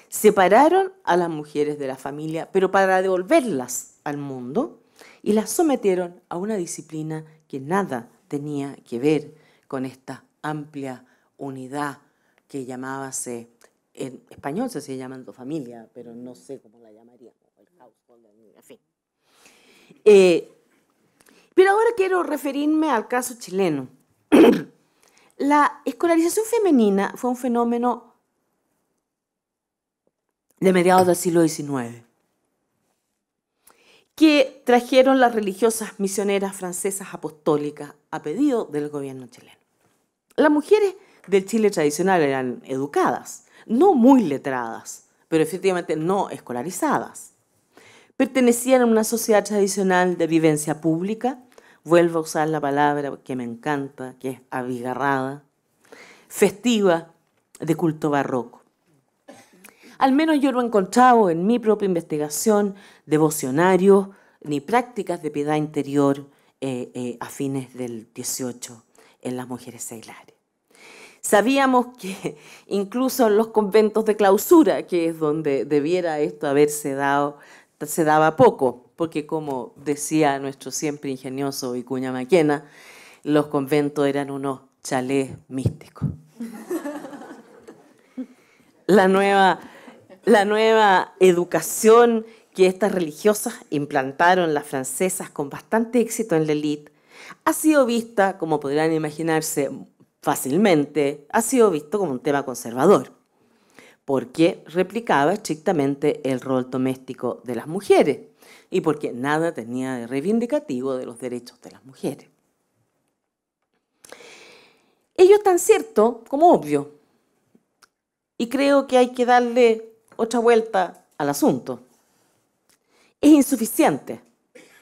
Separaron a las mujeres de la familia, pero para devolverlas al mundo, y las sometieron a una disciplina que nada tenía que ver con esta amplia unidad que llamábase, en español se sigue llamando familia, pero no sé cómo la llamaría, el household, en fin. Eh, pero ahora quiero referirme al caso chileno. la escolarización femenina fue un fenómeno de mediados del siglo XIX que trajeron las religiosas misioneras francesas apostólicas a pedido del gobierno chileno. Las mujeres del Chile tradicional eran educadas, no muy letradas, pero efectivamente no escolarizadas. Pertenecían a una sociedad tradicional de vivencia pública, vuelvo a usar la palabra que me encanta, que es abigarrada, festiva, de culto barroco. Al menos yo no he encontrado en mi propia investigación devocionarios ni prácticas de piedad interior eh, eh, a fines del 18 en las mujeres seglares. Sabíamos que incluso en los conventos de clausura, que es donde debiera esto haberse dado, se daba poco, porque como decía nuestro siempre ingenioso Vicuña Maquena, los conventos eran unos chalés místicos. La nueva, la nueva educación que estas religiosas implantaron las francesas con bastante éxito en la élite ha sido vista, como podrán imaginarse fácilmente, ha sido visto como un tema conservador, porque replicaba estrictamente el rol doméstico de las mujeres y porque nada tenía de reivindicativo de los derechos de las mujeres. Ello es tan cierto como obvio, y creo que hay que darle otra vuelta al asunto. Es insuficiente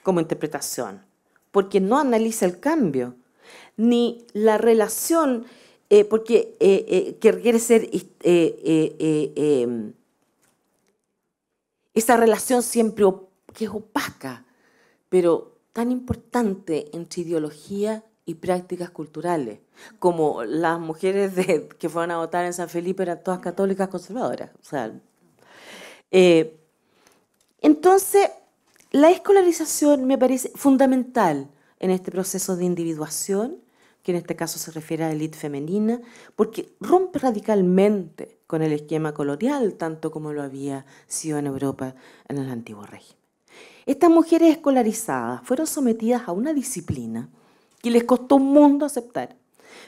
como interpretación porque no analiza el cambio, ni la relación, eh, porque eh, eh requiere ser eh, esa relación siempre que es opaca, pero tan importante entre ideología y prácticas culturales, como las mujeres que fueron a votar en San Felipe eran todas católicas conservadoras. O sea, entonces, la escolarización me parece fundamental en este proceso de individuación, que en este caso se refiere a la élite femenina, porque rompe radicalmente con el esquema colonial, tanto como lo había sido en Europa en el antiguo régimen. Estas mujeres escolarizadas fueron sometidas a una disciplina que les costó un mundo aceptar,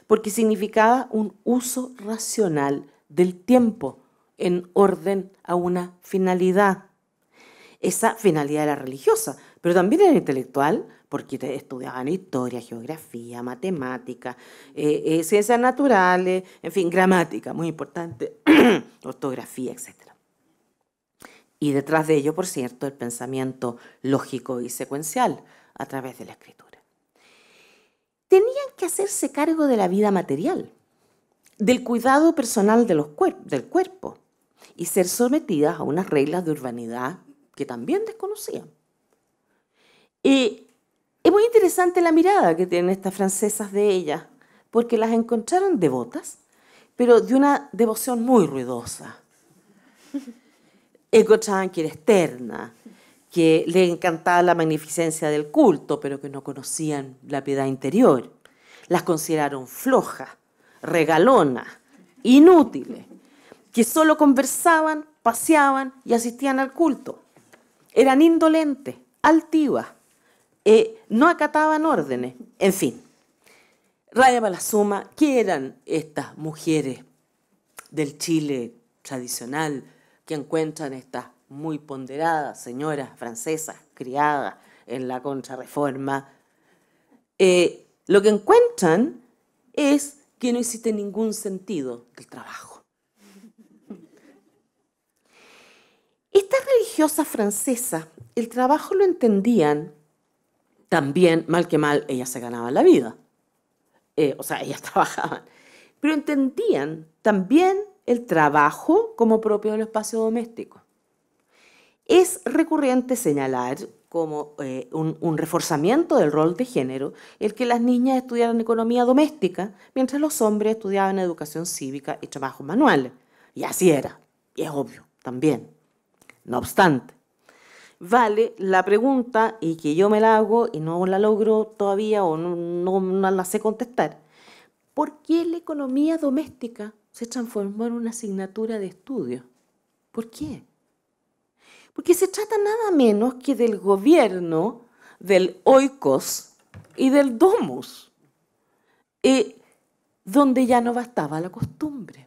porque significaba un uso racional del tiempo en orden a una finalidad esa finalidad era religiosa, pero también era intelectual, porque estudiaban historia, geografía, matemática, eh, eh, ciencias naturales, en fin, gramática, muy importante, ortografía, etc. Y detrás de ello, por cierto, el pensamiento lógico y secuencial a través de la escritura. Tenían que hacerse cargo de la vida material, del cuidado personal del cuerpo y ser sometidas a unas reglas de urbanidad que también desconocían. Y es muy interesante la mirada que tienen estas francesas de ellas, porque las encontraron devotas, pero de una devoción muy ruidosa. Encontraban que era externa, que le encantaba la magnificencia del culto, pero que no conocían la piedad interior. Las consideraron flojas, regalonas, inútiles, que solo conversaban, paseaban y asistían al culto eran indolentes, altivas, eh, no acataban órdenes, en fin. Raya suma, ¿qué eran estas mujeres del Chile tradicional que encuentran estas muy ponderadas señoras francesas criadas en la contrarreforma? Eh, lo que encuentran es que no existe ningún sentido del trabajo Estas religiosas francesas, el trabajo lo entendían también, mal que mal, ellas se ganaban la vida. Eh, o sea, ellas trabajaban. Pero entendían también el trabajo como propio del espacio doméstico. Es recurrente señalar como eh, un, un, reforzamiento del rol de género el que las niñas estudiaran economía doméstica mientras los hombres estudiaban educación cívica y trabajos manuales. Y así era, y es obvio también. No obstante, vale la pregunta y que yo me la hago y no la logro todavía o no, la sé contestar. ¿Por qué la economía doméstica se transformó en una asignatura de estudio? ¿Por qué? Porque se trata nada menos que del gobierno, del oikos y del domus, eh, donde ya no bastaba la costumbre.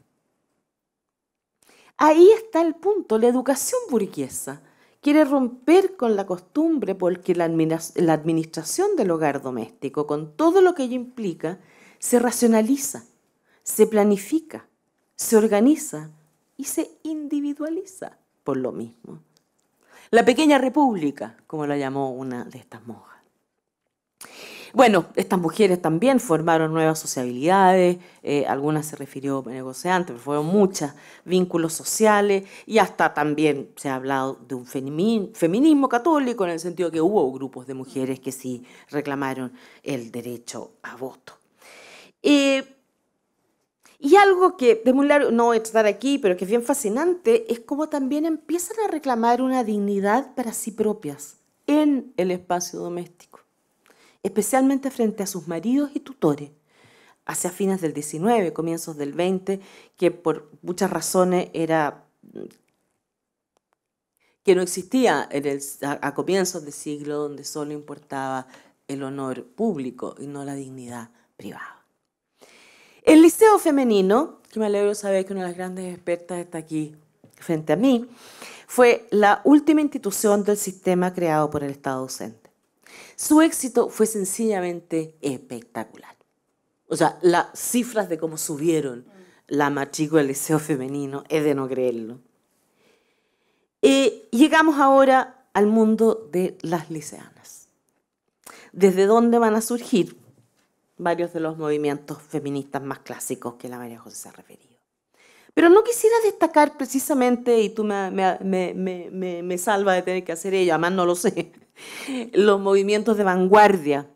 Ahí está el punto, la educación burguesa quiere romper con la costumbre porque la, administración del hogar doméstico, con todo lo que ello implica, se racionaliza, se planifica, se organiza y se individualiza por lo mismo. La pequeña república, como la llamó una de estas monjas. Bueno, estas mujeres también formaron nuevas sociabilidades, eh, algunas se refirió a negociantes, pero fueron muchas, vínculos sociales y hasta también se ha hablado de un feminismo católico en el sentido que hubo grupos de mujeres que sí reclamaron el derecho a voto. Eh, y algo que de muy largo, no voy a estar aquí, pero que es bien fascinante, es cómo también empiezan a reclamar una dignidad para sí propias en el espacio doméstico especialmente frente a sus maridos y tutores. Hacia fines del 19, comienzos del 20, que por muchas razones era que no existía en el, a, comienzos del siglo donde solo importaba el honor público y no la dignidad privada. El liceo femenino, que me alegro saber que una de las grandes expertas está aquí frente a mí, fue la última institución del sistema creado por el Estado docente. Su éxito fue sencillamente espectacular. O sea, las cifras de cómo subieron la matrícula del liceo femenino es de no creerlo. Eh, llegamos ahora al mundo de las liceanas. ¿Desde dónde van a surgir varios de los movimientos feministas más clásicos que la María José se refería? Pero no quisiera destacar precisamente, y tú me, salvas de tener que hacer ello, además no lo sé, los movimientos de vanguardia,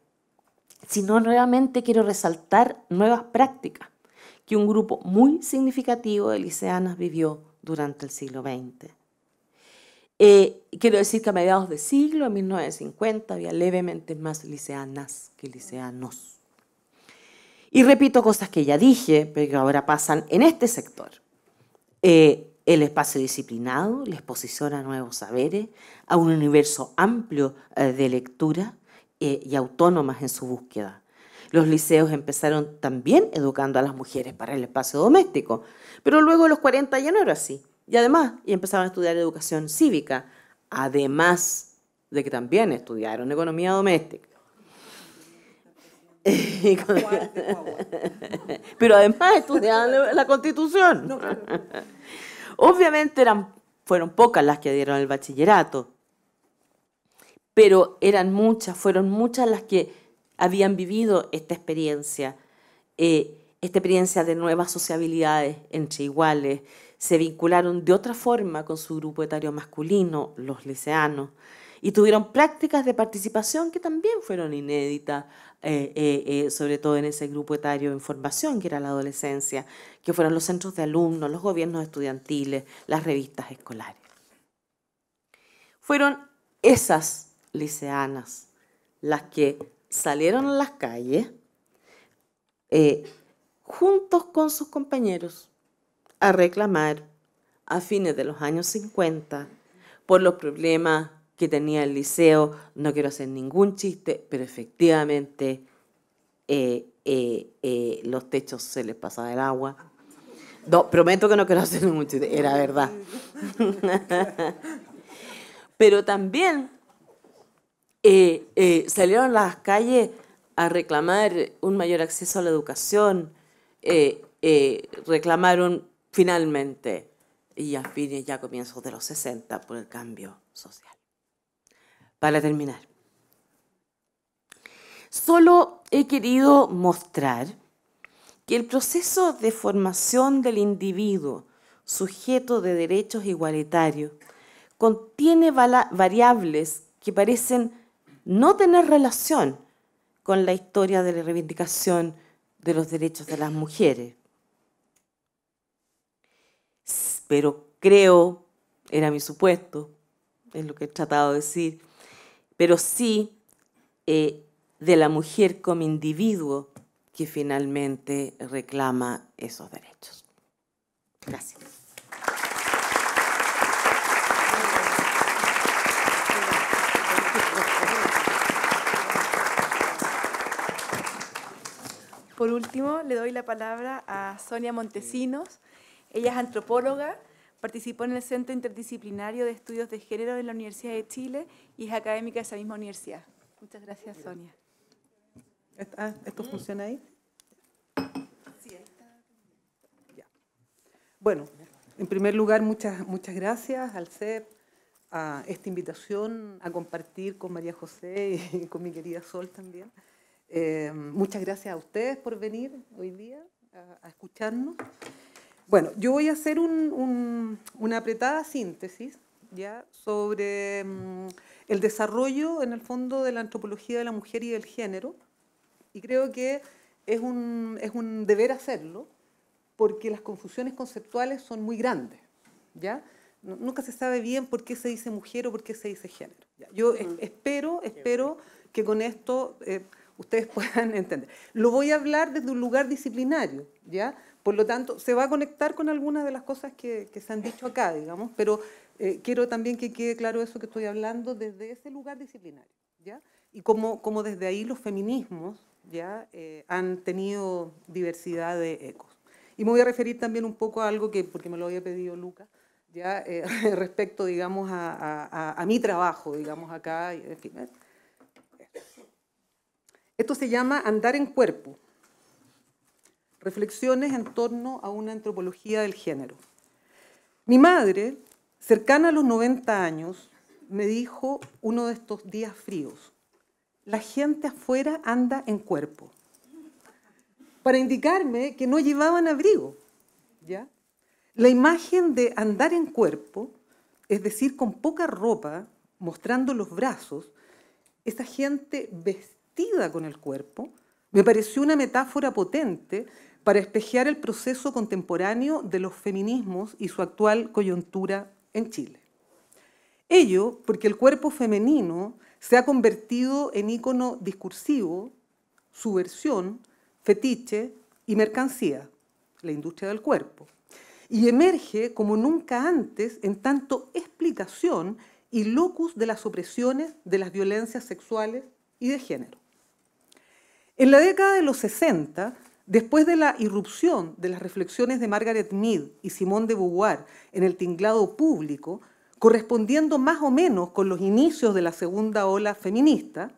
sino nuevamente quiero resaltar nuevas prácticas que un grupo muy significativo de liceanas vivió durante el siglo XX. Eh, quiero decir que a mediados de siglo, en 1950, había levemente más liceanas que liceanos. Y repito cosas que ya dije, pero que ahora pasan en este sector. Eh, el espacio disciplinado la exposición a nuevos saberes, a un universo amplio eh, de lectura eh, y autónomas en su búsqueda. Los liceos empezaron también educando a las mujeres para el espacio doméstico, pero luego los 40 ya no era así. Y además, y empezaron a estudiar educación cívica, además de que también estudiaron economía doméstica. Pero además estudiaban la constitución. Obviamente eran, fueron pocas las que dieron el bachillerato, pero eran muchas, fueron muchas las que habían vivido esta experiencia, eh, esta experiencia de nuevas sociabilidades entre iguales, se vincularon de otra forma con su grupo etario masculino, los liceanos y tuvieron prácticas de participación que también fueron inéditas, eh, eh, eh, sobre todo en ese grupo etario en formación que era la adolescencia, que fueron los centros de alumnos, los gobiernos estudiantiles, las revistas escolares. Fueron esas liceanas las que salieron a las calles juntos con sus compañeros a reclamar a fines de los años 50 por los problemas que tenía el liceo, no quiero hacer ningún chiste, pero efectivamente eh, eh, eh, los techos se les pasaba el agua. No, prometo que no quiero hacer ningún chiste, era verdad. pero también salieron a las calles a reclamar un mayor acceso a la educación, reclamaron finalmente, y a fines ya comienzos de los 60, por el cambio social para terminar. Solo he querido mostrar que el proceso de formación del individuo sujeto de derechos igualitarios contiene variables que parecen no tener relación con la historia de la reivindicación de los derechos de las mujeres. Pero creo, era mi supuesto, es lo que he tratado de decir, pero sí eh, de la mujer como individuo que finalmente reclama esos derechos. Gracias. Por último, le doy la palabra a Sonia Montesinos. Ella es antropóloga Participó en el Centro Interdisciplinario de Estudios de Género de la Universidad de Chile y es académica de esa misma universidad. Muchas gracias, Sonia. Ah, ¿Esto funciona ahí? Sí, está. Bueno, en primer lugar, muchas, muchas gracias al CEP, a esta invitación a compartir con María José y con mi querida Sol también. Eh, muchas gracias a ustedes por venir hoy día a escucharnos. Bueno, yo voy a hacer una apretada síntesis sobre mm, el desarrollo, en el fondo, de la antropología de la mujer y del género. Y creo que es un, deber hacerlo porque las confusiones conceptuales son muy grandes. ¿ya? nunca se sabe bien por qué se dice mujer o por qué se dice género. Yo espero, espero que con esto eh, ustedes puedan entender. Lo voy a hablar desde un lugar disciplinario, ¿ya? Por lo tanto, se va a conectar con algunas de las cosas que, se han dicho acá, digamos, pero eh, quiero también que quede claro eso que estoy hablando desde ese lugar disciplinario, ¿ya? Y cómo, como desde ahí los feminismos ya eh, han tenido diversidad de ecos. Y me voy a referir también un poco a algo que, porque me lo había pedido Luca, ya eh, respecto, digamos, a, mi trabajo, digamos, acá. Esto se llama andar en cuerpo, reflexiones en torno a una antropología del género. Mi madre, cercana a los 90 años, me dijo uno de estos días fríos, la gente afuera anda en cuerpo, para indicarme que no llevaban abrigo. La imagen de andar en cuerpo, es decir, con poca ropa, mostrando los brazos, esa gente vestida con el cuerpo, me pareció una metáfora potente para espejear el proceso contemporáneo de los feminismos y su actual coyuntura en Chile. Ello porque el cuerpo femenino se ha convertido en ícono discursivo, subversión, fetiche y mercancía, la industria del cuerpo, y emerge como nunca antes en tanto explicación y locus de las opresiones, de las violencias sexuales y de género. En la década de los 60, Después de la irrupción de las reflexiones de Margaret Mead y Simone de Beauvoir en el tinglado público, correspondiendo más o menos con los inicios de la segunda ola feminista,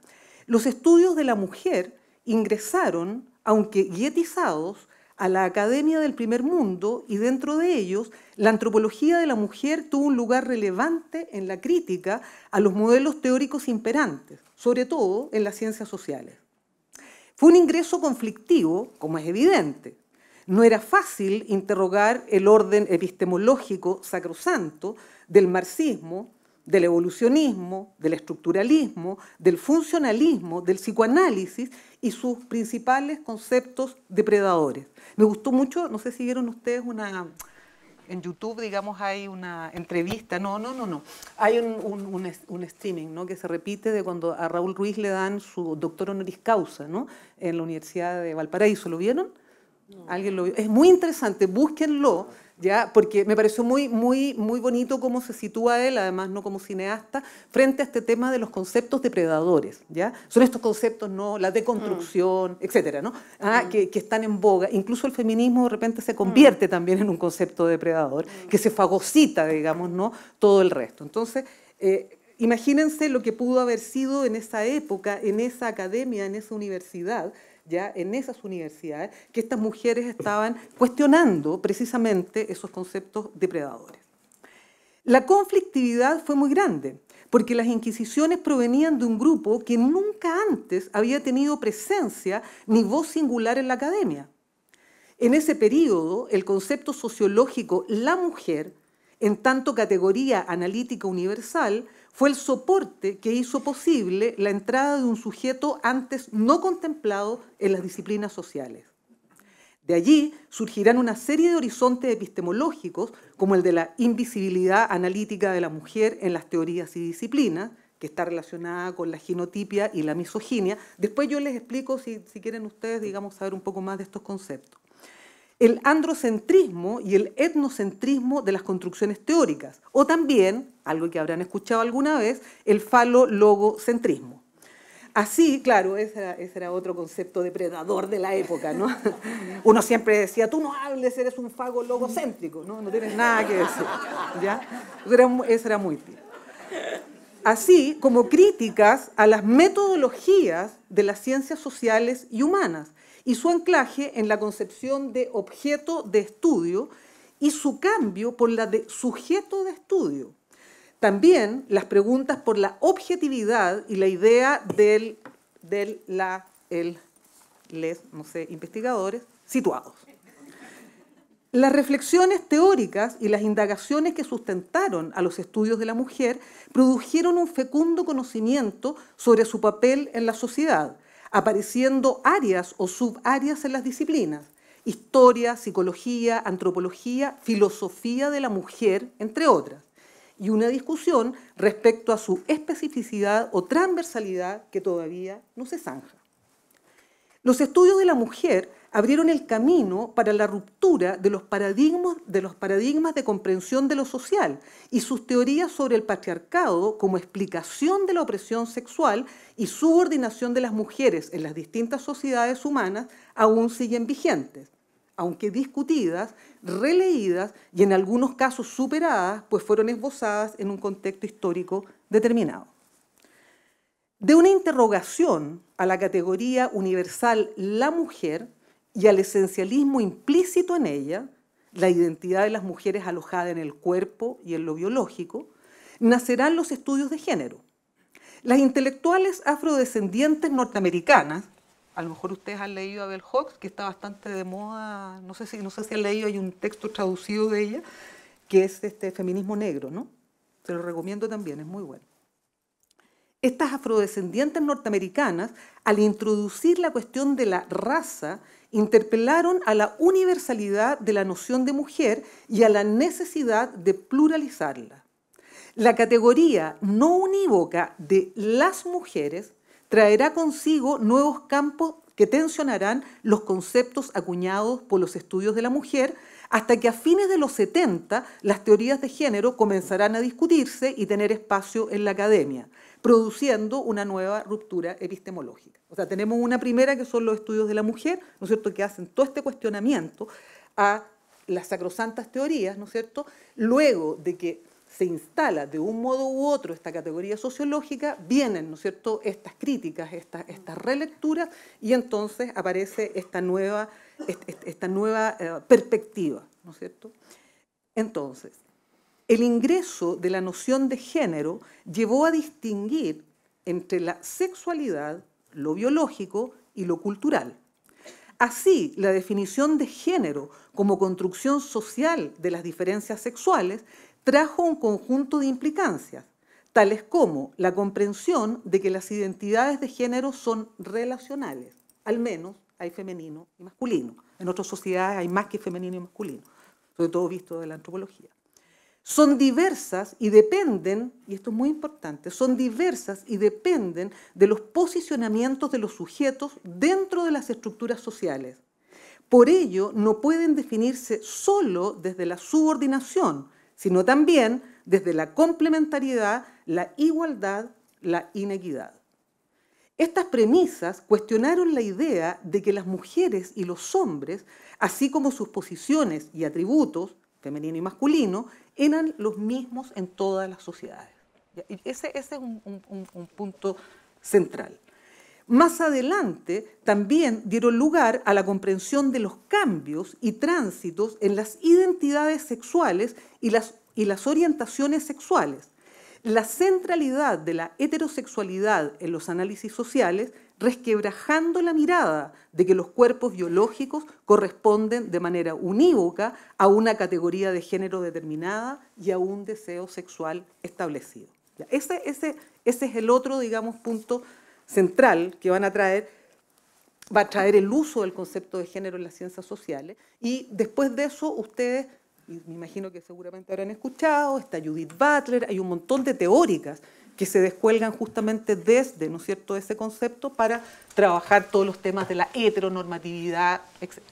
los estudios de la mujer ingresaron, aunque guietizados, a la Academia del Primer Mundo y dentro de ellos la antropología de la mujer tuvo un lugar relevante en la crítica a los modelos teóricos imperantes, sobre todo en las ciencias sociales. Fue un ingreso conflictivo, como es evidente. No era fácil interrogar el orden epistemológico sacrosanto del marxismo, del evolucionismo, del estructuralismo, del funcionalismo, del psicoanálisis y sus principales conceptos depredadores. Me gustó mucho, no sé si vieron ustedes una en YouTube, digamos, hay una entrevista, no, no, no, no, hay un, un, streaming, ¿no? Que se repite de cuando a Raúl Ruiz le dan su doctor honoris causa, ¿no? En la Universidad de Valparaíso, ¿lo vieron? ¿Alguien lo vio? Es muy interesante, búsquenlo ¿ya? Porque me pareció muy, muy, muy bonito cómo se sitúa él, además no como cineasta, frente a este tema de los conceptos depredadores, ¿ya? Son estos conceptos, ¿no? La deconstrucción, mm. etcétera, ¿no? Ah, mm. que, están en boga. Incluso el feminismo de repente se mm. convierte también en un concepto depredador, que se fagocita, digamos, ¿no? Todo el resto. Entonces, eh, imagínense lo que pudo haber sido en esa época, en esa academia, en esa universidad, ya en esas universidades que estas mujeres estaban cuestionando precisamente esos conceptos depredadores. La conflictividad fue muy grande, porque las inquisiciones provenían de un grupo que nunca antes había tenido presencia ni voz singular en la academia. En ese período, el concepto sociológico la mujer, en tanto categoría analítica universal, fue el soporte que hizo posible la entrada de un sujeto antes no contemplado en las disciplinas sociales. De allí surgirán una serie de horizontes epistemológicos, como el de la invisibilidad analítica de la mujer en las teorías y disciplinas, que está relacionada con la genotipia y la misoginia. Después yo les explico, si, si quieren ustedes, digamos, saber un poco más de estos conceptos el androcentrismo y el etnocentrismo de las construcciones teóricas, o también, algo que habrán escuchado alguna vez, el falo-logocentrismo. Así, claro, ese era, otro concepto depredador de la época, ¿no? Uno siempre decía, tú no hables, eres un fago logocéntrico, ¿no? No tienes nada que decir, ¿ya? Eso era, muy Así como críticas a las metodologías de las ciencias sociales y humanas, y su anclaje en la concepción de objeto de estudio y su cambio por la de sujeto de estudio. También las preguntas por la objetividad y la idea del, del la, el, no sé, investigadores situados. Las reflexiones teóricas y las indagaciones que sustentaron a los estudios de la mujer produjeron un fecundo conocimiento sobre su papel en la sociedad, apareciendo áreas o subáreas en las disciplinas, historia, psicología, antropología, filosofía de la mujer, entre otras, y una discusión respecto a su especificidad o transversalidad que todavía no se zanja. Los estudios de la mujer abrieron el camino para la ruptura de los, paradigmas, de comprensión de lo social y sus teorías sobre el patriarcado como explicación de la opresión sexual y subordinación de las mujeres en las distintas sociedades humanas aún siguen vigentes, aunque discutidas, releídas y en algunos casos superadas, pues fueron esbozadas en un contexto histórico determinado. De una interrogación a la categoría universal la mujer, y al esencialismo implícito en ella, la identidad de las mujeres alojada en el cuerpo y en lo biológico, nacerán los estudios de género. Las intelectuales afrodescendientes norteamericanas, a lo mejor ustedes han leído a Bell Hooks, que está bastante de moda, no sé si, no han leído, hay un texto traducido de ella, que es este Feminismo Negro, ¿no? Se lo recomiendo también, es muy bueno. Estas afrodescendientes norteamericanas, al introducir la cuestión de la raza interpelaron a la universalidad de la noción de mujer y a la necesidad de pluralizarla. La categoría no unívoca de las mujeres traerá consigo nuevos campos que tensionarán los conceptos acuñados por los estudios de la mujer, hasta que a fines de los 70 las teorías de género comenzarán a discutirse y tener espacio en la academia produciendo una nueva ruptura epistemológica. O sea, tenemos una primera que son los estudios de la mujer, ¿no es cierto?, que hacen todo este cuestionamiento a las sacrosantas teorías, ¿no es cierto?, luego de que se instala de un modo u otro esta categoría sociológica, vienen, ¿no es cierto?, estas críticas, estas, relecturas, y entonces aparece esta nueva, esta nueva eh, perspectiva, ¿no es cierto? Entonces, el ingreso de la noción de género llevó a distinguir entre la sexualidad, lo biológico y lo cultural. Así, la definición de género como construcción social de las diferencias sexuales trajo un conjunto de implicancias, tales como la comprensión de que las identidades de género son relacionales, al menos hay femenino y masculino. En otras sociedades hay más que femenino y masculino, sobre todo visto de la antropología son diversas y dependen, y esto es muy importante, son diversas y dependen de los posicionamientos de los sujetos dentro de las estructuras sociales. Por ello, no pueden definirse solo desde la subordinación, sino también desde la complementariedad, la igualdad, la inequidad. Estas premisas cuestionaron la idea de que las mujeres y los hombres, así como sus posiciones y atributos, femenino y masculino, eran los mismos en todas las sociedades. ese, es un, punto central. Más adelante también dieron lugar a la comprensión de los cambios y tránsitos en las identidades sexuales y las orientaciones sexuales, la centralidad de la heterosexualidad en los análisis sociales, resquebrajando la mirada de que los cuerpos biológicos corresponden de manera unívoca a una categoría de género determinada y a un deseo sexual establecido. Ese, es el otro, digamos, punto central que van a traer va a traer el uso del concepto de género en las ciencias sociales y después de eso ustedes y me imagino que seguramente habrán escuchado, está Judith Butler, hay un montón de teóricas que se descuelgan justamente desde, ¿no cierto?, ese concepto para trabajar todos los temas de la heteronormatividad,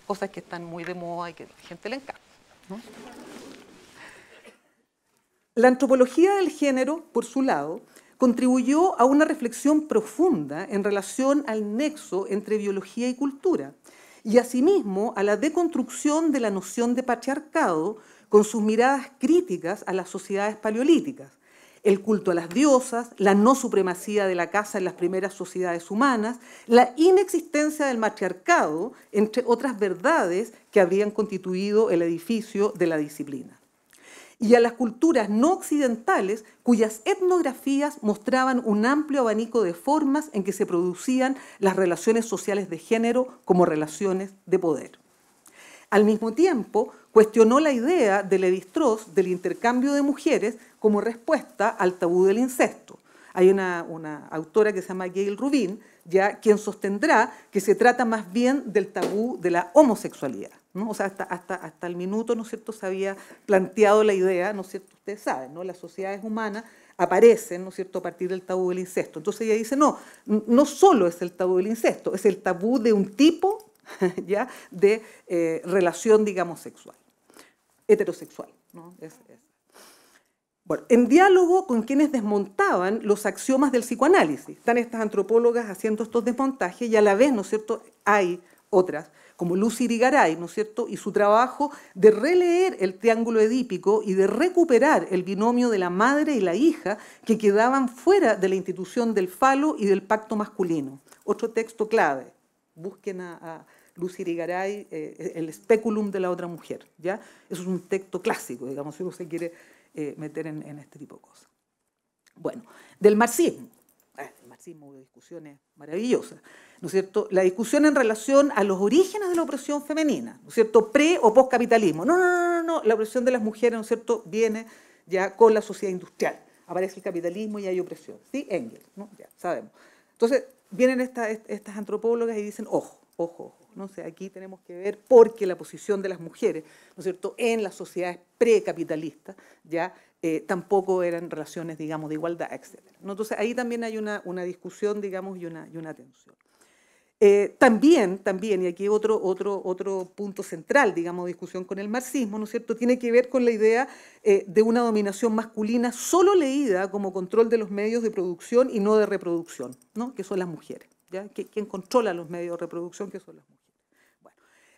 cosas que están muy de moda y que a la gente le encanta. La antropología del género, por su lado, contribuyó a una reflexión profunda en relación al nexo entre biología y cultura y asimismo a la deconstrucción de la noción de patriarcado con sus miradas críticas a las sociedades paleolíticas, el culto a las diosas, la no supremacía de la casa en las primeras sociedades humanas, la inexistencia del matriarcado, entre otras verdades que habrían constituido el edificio de la disciplina y a las culturas no occidentales cuyas etnografías mostraban un amplio abanico de formas en que se producían las relaciones sociales de género como relaciones de poder. Al mismo tiempo, cuestionó la idea de Levi-Strauss del intercambio de mujeres como respuesta al tabú del incesto. Hay una, autora que se llama Gail Rubin, ya quien sostendrá que se trata más bien del tabú de la homosexualidad. O sea, hasta, hasta, el minuto, ¿no cierto?, se había planteado la idea, ¿no cierto?, ustedes saben, ¿no? Las sociedades humanas aparecen, ¿no cierto?, a partir del tabú del incesto. Entonces ella dice, no, no solo es el tabú del incesto, es el tabú de un tipo, ¿ya?, de eh, relación, digamos, sexual, heterosexual, Bueno, en diálogo con quienes desmontaban los axiomas del psicoanálisis. Están estas antropólogas haciendo estos desmontajes y a la vez, ¿no cierto?, hay otras como Lucy Irigaray, ¿no es cierto?, y su trabajo de releer el triángulo edípico y de recuperar el binomio de la madre y la hija que quedaban fuera de la institución del falo y del pacto masculino. Otro texto clave. Busquen a, Lucy Irigaray, eh, El speculum de la otra mujer, ¿ya? Eso es un texto clásico, digamos, si uno se quiere eh, meter en este tipo de cosas. Bueno, del marxismo discusiones maravillosas, ¿no es cierto? La discusión en relación a los orígenes de la opresión femenina, ¿no es cierto? Pre o post No, no, no, no, la opresión de las mujeres, ¿no es cierto?, viene ya con la sociedad industrial. Aparece el capitalismo y hay opresión. ¿Sí? Engels, ¿no? Ya sabemos. Entonces, vienen estas antropólogas y dicen, ojo, ojo. ¿no? aquí tenemos que ver porque la posición de las mujeres, ¿no es cierto?, en las sociedades precapitalistas, ya eh, tampoco eran relaciones, digamos, de igualdad, etc. Entonces, ahí también hay una, discusión, digamos, y una, y una tensión. Eh, también, también, y aquí otro, otro, otro punto central, digamos, discusión con el marxismo, ¿no es cierto?, tiene que ver con la idea eh, de una dominación masculina solo leída como control de los medios de producción y no de reproducción, ¿no?, que son las mujeres, ¿ya? controla los medios de reproducción, que son las mujeres.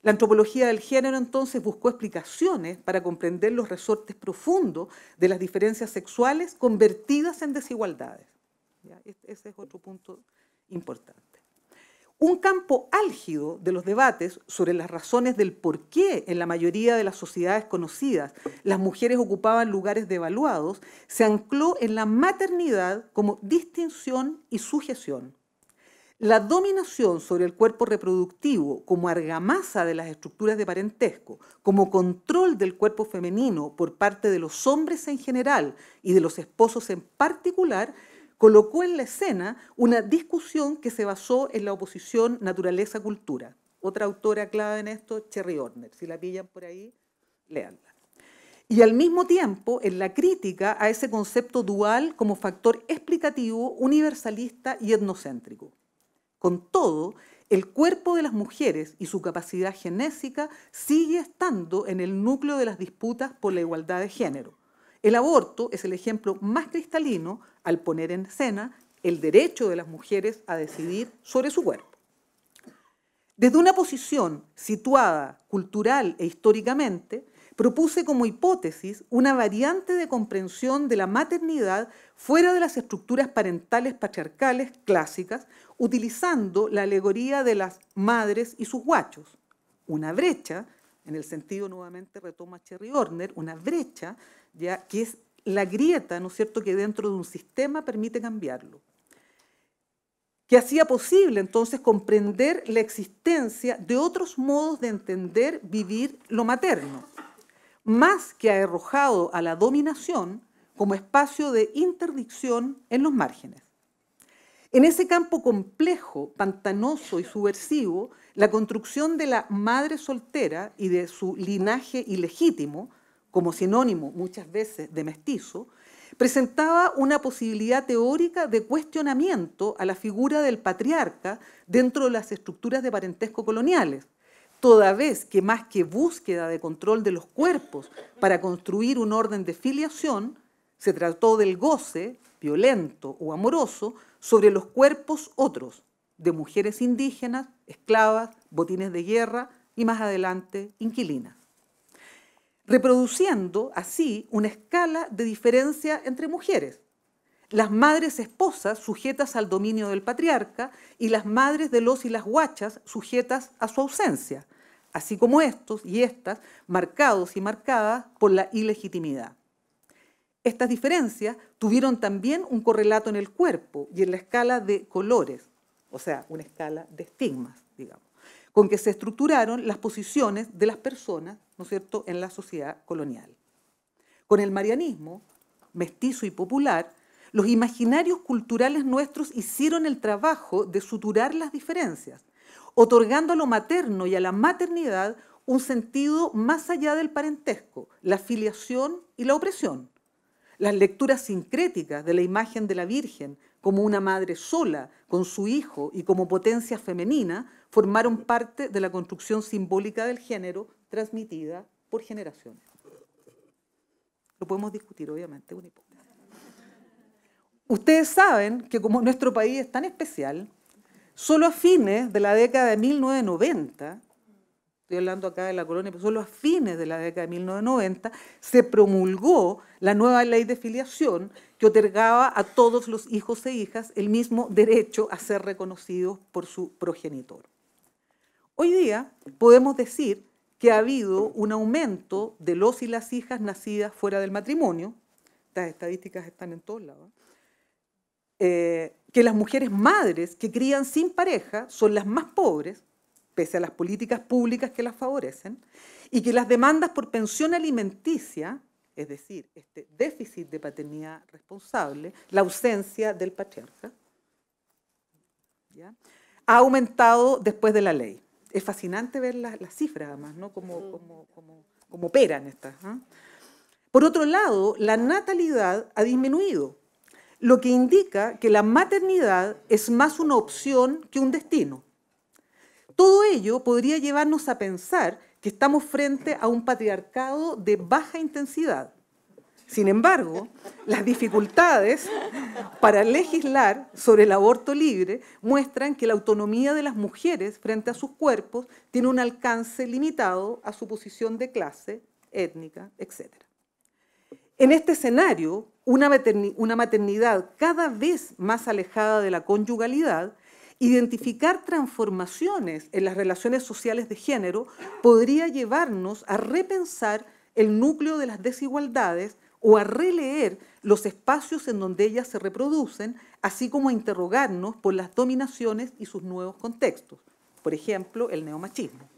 La antropología del género entonces buscó explicaciones para comprender los resortes profundos de las diferencias sexuales convertidas en desigualdades. Ese es otro punto importante. Un campo álgido de los debates sobre las razones del por qué en la mayoría de las sociedades conocidas las mujeres ocupaban lugares devaluados se ancló en la maternidad como distinción y sujeción. La dominación sobre el cuerpo reproductivo como argamasa de las estructuras de parentesco, como control del cuerpo femenino por parte de los hombres en general y de los esposos en particular, colocó en la escena una discusión que se basó en la oposición naturaleza-cultura. Otra autora clave en esto, Cherry Horner. Si la pillan por ahí, leanla. Y al mismo tiempo, en la crítica a ese concepto dual como factor explicativo, universalista y etnocéntrico. Con todo, el cuerpo de las mujeres y su capacidad genésica sigue estando en el núcleo de las disputas por la igualdad de género. El aborto es el ejemplo más cristalino al poner en escena el derecho de las mujeres a decidir sobre su cuerpo. Desde una posición situada cultural e históricamente, propuse como hipótesis una variante de comprensión de la maternidad fuera de las estructuras parentales patriarcales clásicas, utilizando la alegoría de las madres y sus guachos. Una brecha, en el sentido nuevamente retoma Cherry Horner, una brecha ya que es la grieta, ¿no es cierto?, que dentro de un sistema permite cambiarlo que hacía posible entonces comprender la existencia de otros modos de entender, vivir lo materno más que ha arrojado a la dominación como espacio de interdicción en los márgenes. En ese campo complejo, pantanoso y subversivo, la construcción de la madre soltera y de su linaje ilegítimo, como sinónimo muchas veces de mestizo, presentaba una posibilidad teórica de cuestionamiento a la figura del patriarca dentro de las estructuras de parentesco coloniales, toda vez que más que búsqueda de control de los cuerpos para construir un orden de filiación, se trató del goce, violento o amoroso, sobre los cuerpos otros, de mujeres indígenas, esclavas, botines de guerra y más adelante inquilinas, reproduciendo así una escala de diferencia entre mujeres, las madres esposas sujetas al dominio del patriarca y las madres de los y las guachas sujetas a su ausencia, así como estos y estas, marcados y marcadas por la ilegitimidad. Estas diferencias tuvieron también un correlato en el cuerpo y en la escala de colores, o sea, una escala de estigmas, digamos, con que se estructuraron las posiciones de las personas, ¿no es cierto?, en la sociedad colonial. Con el marianismo, mestizo y popular, los imaginarios culturales nuestros hicieron el trabajo de suturar las diferencias, otorgando a lo materno y a la maternidad un sentido más allá del parentesco, la filiación y la opresión. Las lecturas sincréticas de la imagen de la Virgen como una madre sola, con su hijo y como potencia femenina, formaron parte de la construcción simbólica del género transmitida por generaciones. Lo podemos discutir, obviamente, Ustedes saben que como nuestro país es tan especial, Solo a fines de la década de 1990, estoy hablando acá de la colonia, pero solo a fines de la década de 1990 se promulgó la nueva ley de filiación que otorgaba a todos los hijos e hijas el mismo derecho a ser reconocidos por su progenitor. Hoy día podemos decir que ha habido un aumento de los y las hijas nacidas fuera del matrimonio, estas estadísticas están en todos lados, eh, que las mujeres madres que crían sin pareja son las más pobres, pese a las políticas públicas que las favorecen, y que las demandas por pensión alimenticia, es decir, este déficit de paternidad responsable, la ausencia del patriarca, ha aumentado después de la ley. Es fascinante ver las, cifras, además, ¿no? Como, como, operan estas. ¿ah? Por otro lado, la natalidad ha disminuido lo que indica que la maternidad es más una opción que un destino. Todo ello podría llevarnos a pensar que estamos frente a un patriarcado de baja intensidad. Sin embargo, las dificultades para legislar sobre el aborto libre muestran que la autonomía de las mujeres frente a sus cuerpos tiene un alcance limitado a su posición de clase, étnica, etcétera. En este escenario, una, maternidad cada vez más alejada de la conyugalidad, identificar transformaciones en las relaciones sociales de género podría llevarnos a repensar el núcleo de las desigualdades o a releer los espacios en donde ellas se reproducen, así como a interrogarnos por las dominaciones y sus nuevos contextos, por ejemplo, el neomachismo.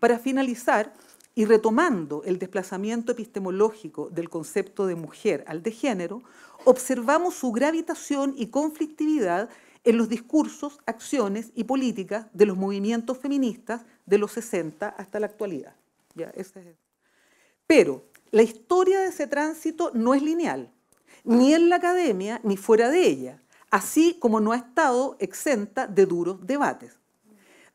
Para finalizar, y retomando el desplazamiento epistemológico del concepto de mujer al de género, observamos su gravitación y conflictividad en los discursos, acciones y políticas de los movimientos feministas de los 60 hasta la actualidad. Pero la historia de ese tránsito no es lineal, ni en la academia ni fuera de ella, así como no ha estado exenta de duros debates.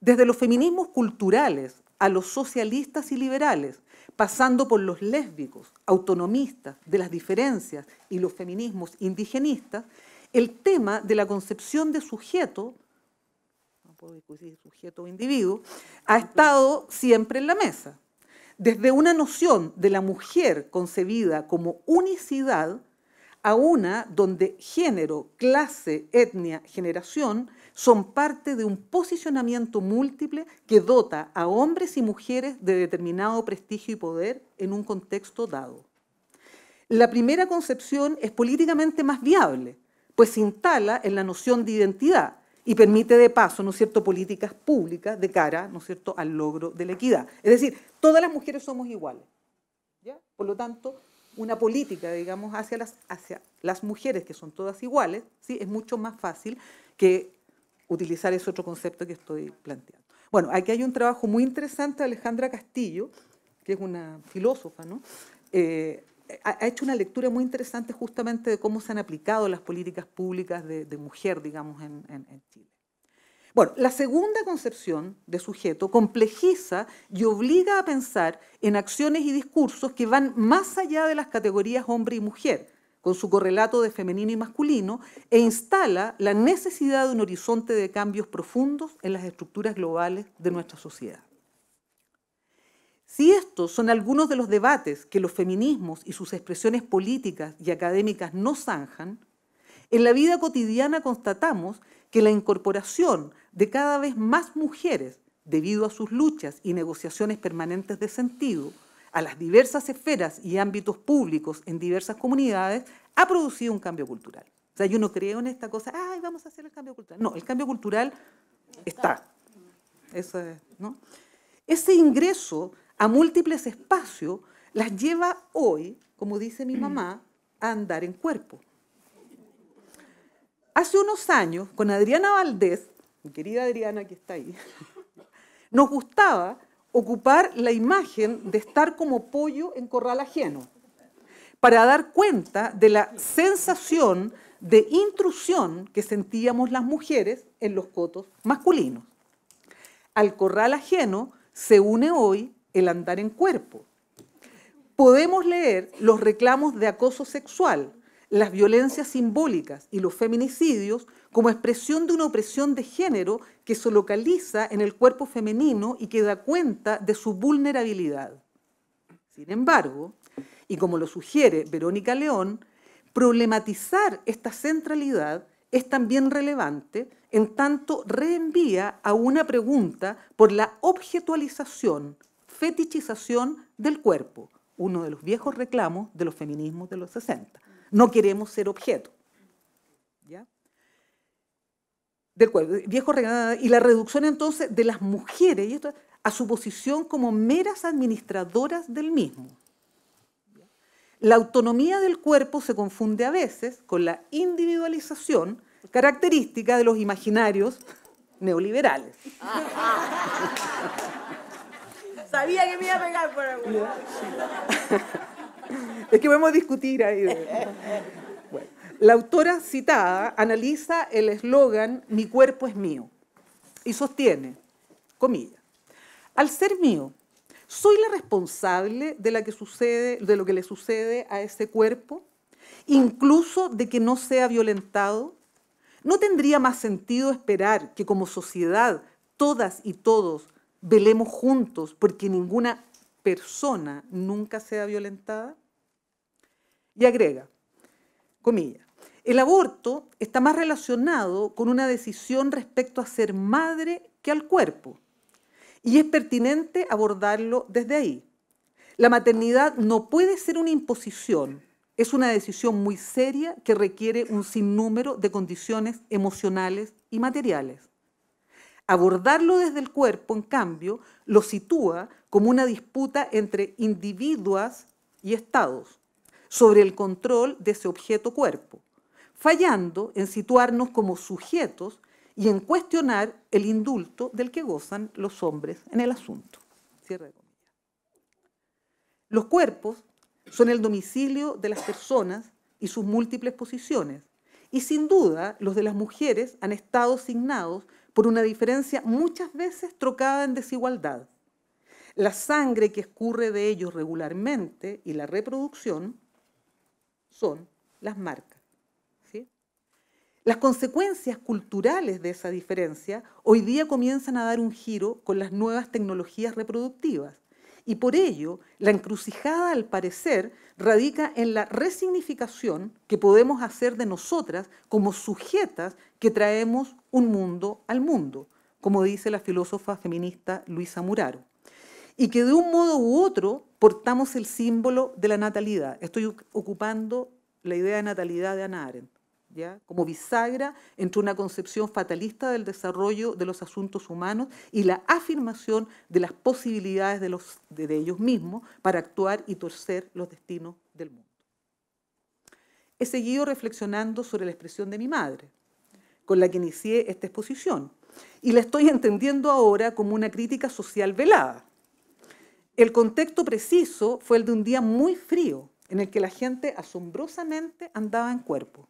Desde los feminismos culturales a los socialistas y liberales, pasando por los lésbicos, autonomistas, de las diferencias y los feminismos indigenistas, el tema de la concepción de sujeto, no puedo decir sujeto o individuo, ha estado siempre en la mesa. Desde una noción de la mujer concebida como unicidad, a una donde género, clase, etnia, generación son parte de un posicionamiento múltiple que dota a hombres y mujeres de determinado prestigio y poder en un contexto dado. La primera concepción es políticamente más viable, pues se instala en la noción de identidad y permite de paso, ¿no cierto?, políticas públicas de cara, ¿no cierto?, al logro de la equidad. Es decir, todas las mujeres somos iguales. Por lo tanto, una política, digamos, hacia las, hacia las mujeres, que son todas iguales, ¿sí? es mucho más fácil que utilizar ese otro concepto que estoy planteando. Bueno, aquí hay un trabajo muy interesante de Alejandra Castillo, que es una filósofa, ¿no? Eh, ha hecho una lectura muy interesante justamente de cómo se han aplicado las políticas públicas de, mujer, digamos, en Chile. Bueno, la segunda concepción de sujeto complejiza y obliga a pensar en acciones y discursos que van más allá de las categorías hombre y mujer, con su correlato de femenino y masculino, e instala la necesidad de un horizonte de cambios profundos en las estructuras globales de nuestra sociedad. Si estos son algunos de los debates que los feminismos y sus expresiones políticas y académicas no zanjan, en la vida cotidiana constatamos que la incorporación de cada vez más mujeres debido a sus luchas y negociaciones permanentes de sentido a las diversas esferas y ámbitos públicos en diversas comunidades, ha producido un cambio cultural. O sea, yo no creo en esta cosa, ay, vamos a hacer el cambio cultural. No, el cambio cultural está. Ese ingreso a múltiples espacios las lleva hoy, como dice mi mamá, a andar en cuerpo. Hace unos años, con Adriana Valdés, mi querida Adriana que está ahí, nos gustaba ocupar la imagen de estar como pollo en corral ajeno, para dar cuenta de la sensación de intrusión que sentíamos las mujeres en los cotos masculinos. Al corral ajeno se une hoy el andar en cuerpo. Podemos leer los reclamos de acoso sexual las violencias simbólicas y los feminicidios como expresión de una opresión de género que se localiza en el cuerpo femenino y que da cuenta de su vulnerabilidad. Sin embargo, y como lo sugiere Verónica León, problematizar esta centralidad es también relevante en tanto reenvía a una pregunta por la objetualización, fetichización del cuerpo, uno de los viejos reclamos de los feminismos de los 60 no queremos ser objeto. ¿Ya? Del cuerpo, viejo y la reducción entonces de las mujeres a su posición como meras administradoras del mismo. La autonomía del cuerpo se confunde a veces con la individualización característica de los imaginarios neoliberales. Sabía que me iba a pegar por es que vamos a discutir ahí. la autora citada analiza el eslogan Mi cuerpo es mío y sostiene, comillas, al ser mío, ¿soy la responsable de, de lo que le sucede a ese cuerpo? Incluso de que no sea violentado. ¿No tendría más sentido esperar que como sociedad todas y todos velemos juntos porque ninguna persona nunca sea violentada? Y agrega, comilla, el aborto está más relacionado con una decisión respecto a ser madre que al cuerpo. Y es pertinente abordarlo desde ahí. La maternidad no puede ser una imposición, es una decisión muy seria que requiere un sinnúmero de condiciones emocionales y materiales. Abordarlo desde el cuerpo, en cambio, lo sitúa como una disputa entre individuos y estados sobre el control de ese objeto cuerpo, fallando en situarnos como sujetos y en cuestionar el indulto del que gozan los hombres en el asunto. los cuerpos son el domicilio de las personas y sus múltiples posiciones, y sin duda los de las mujeres han estado signados por una diferencia muchas veces trocada en desigualdad la sangre que escurre de ellos regularmente y la reproducción son las marcas. Las consecuencias culturales de esa diferencia hoy día comienzan a dar un giro con las nuevas tecnologías reproductivas y por ello la encrucijada al parecer radica en la resignificación que podemos hacer de nosotras como sujetas que traemos un mundo al mundo, como dice la filósofa feminista Luisa Muraro y que de un modo u otro portamos el símbolo de la natalidad. Estoy ocupando la idea de natalidad de Ana Arendt, ¿ya? como bisagra entre una concepción fatalista del desarrollo de los asuntos humanos y la afirmación de las posibilidades de ellos mismos para actuar y torcer los destinos del mundo. He seguido reflexionando sobre la expresión de mi madre, con la que inicié esta exposición, y la estoy entendiendo ahora como una crítica social velada el contexto preciso fue el de un día muy frío, en el que la gente asombrosamente andaba en cuerpo.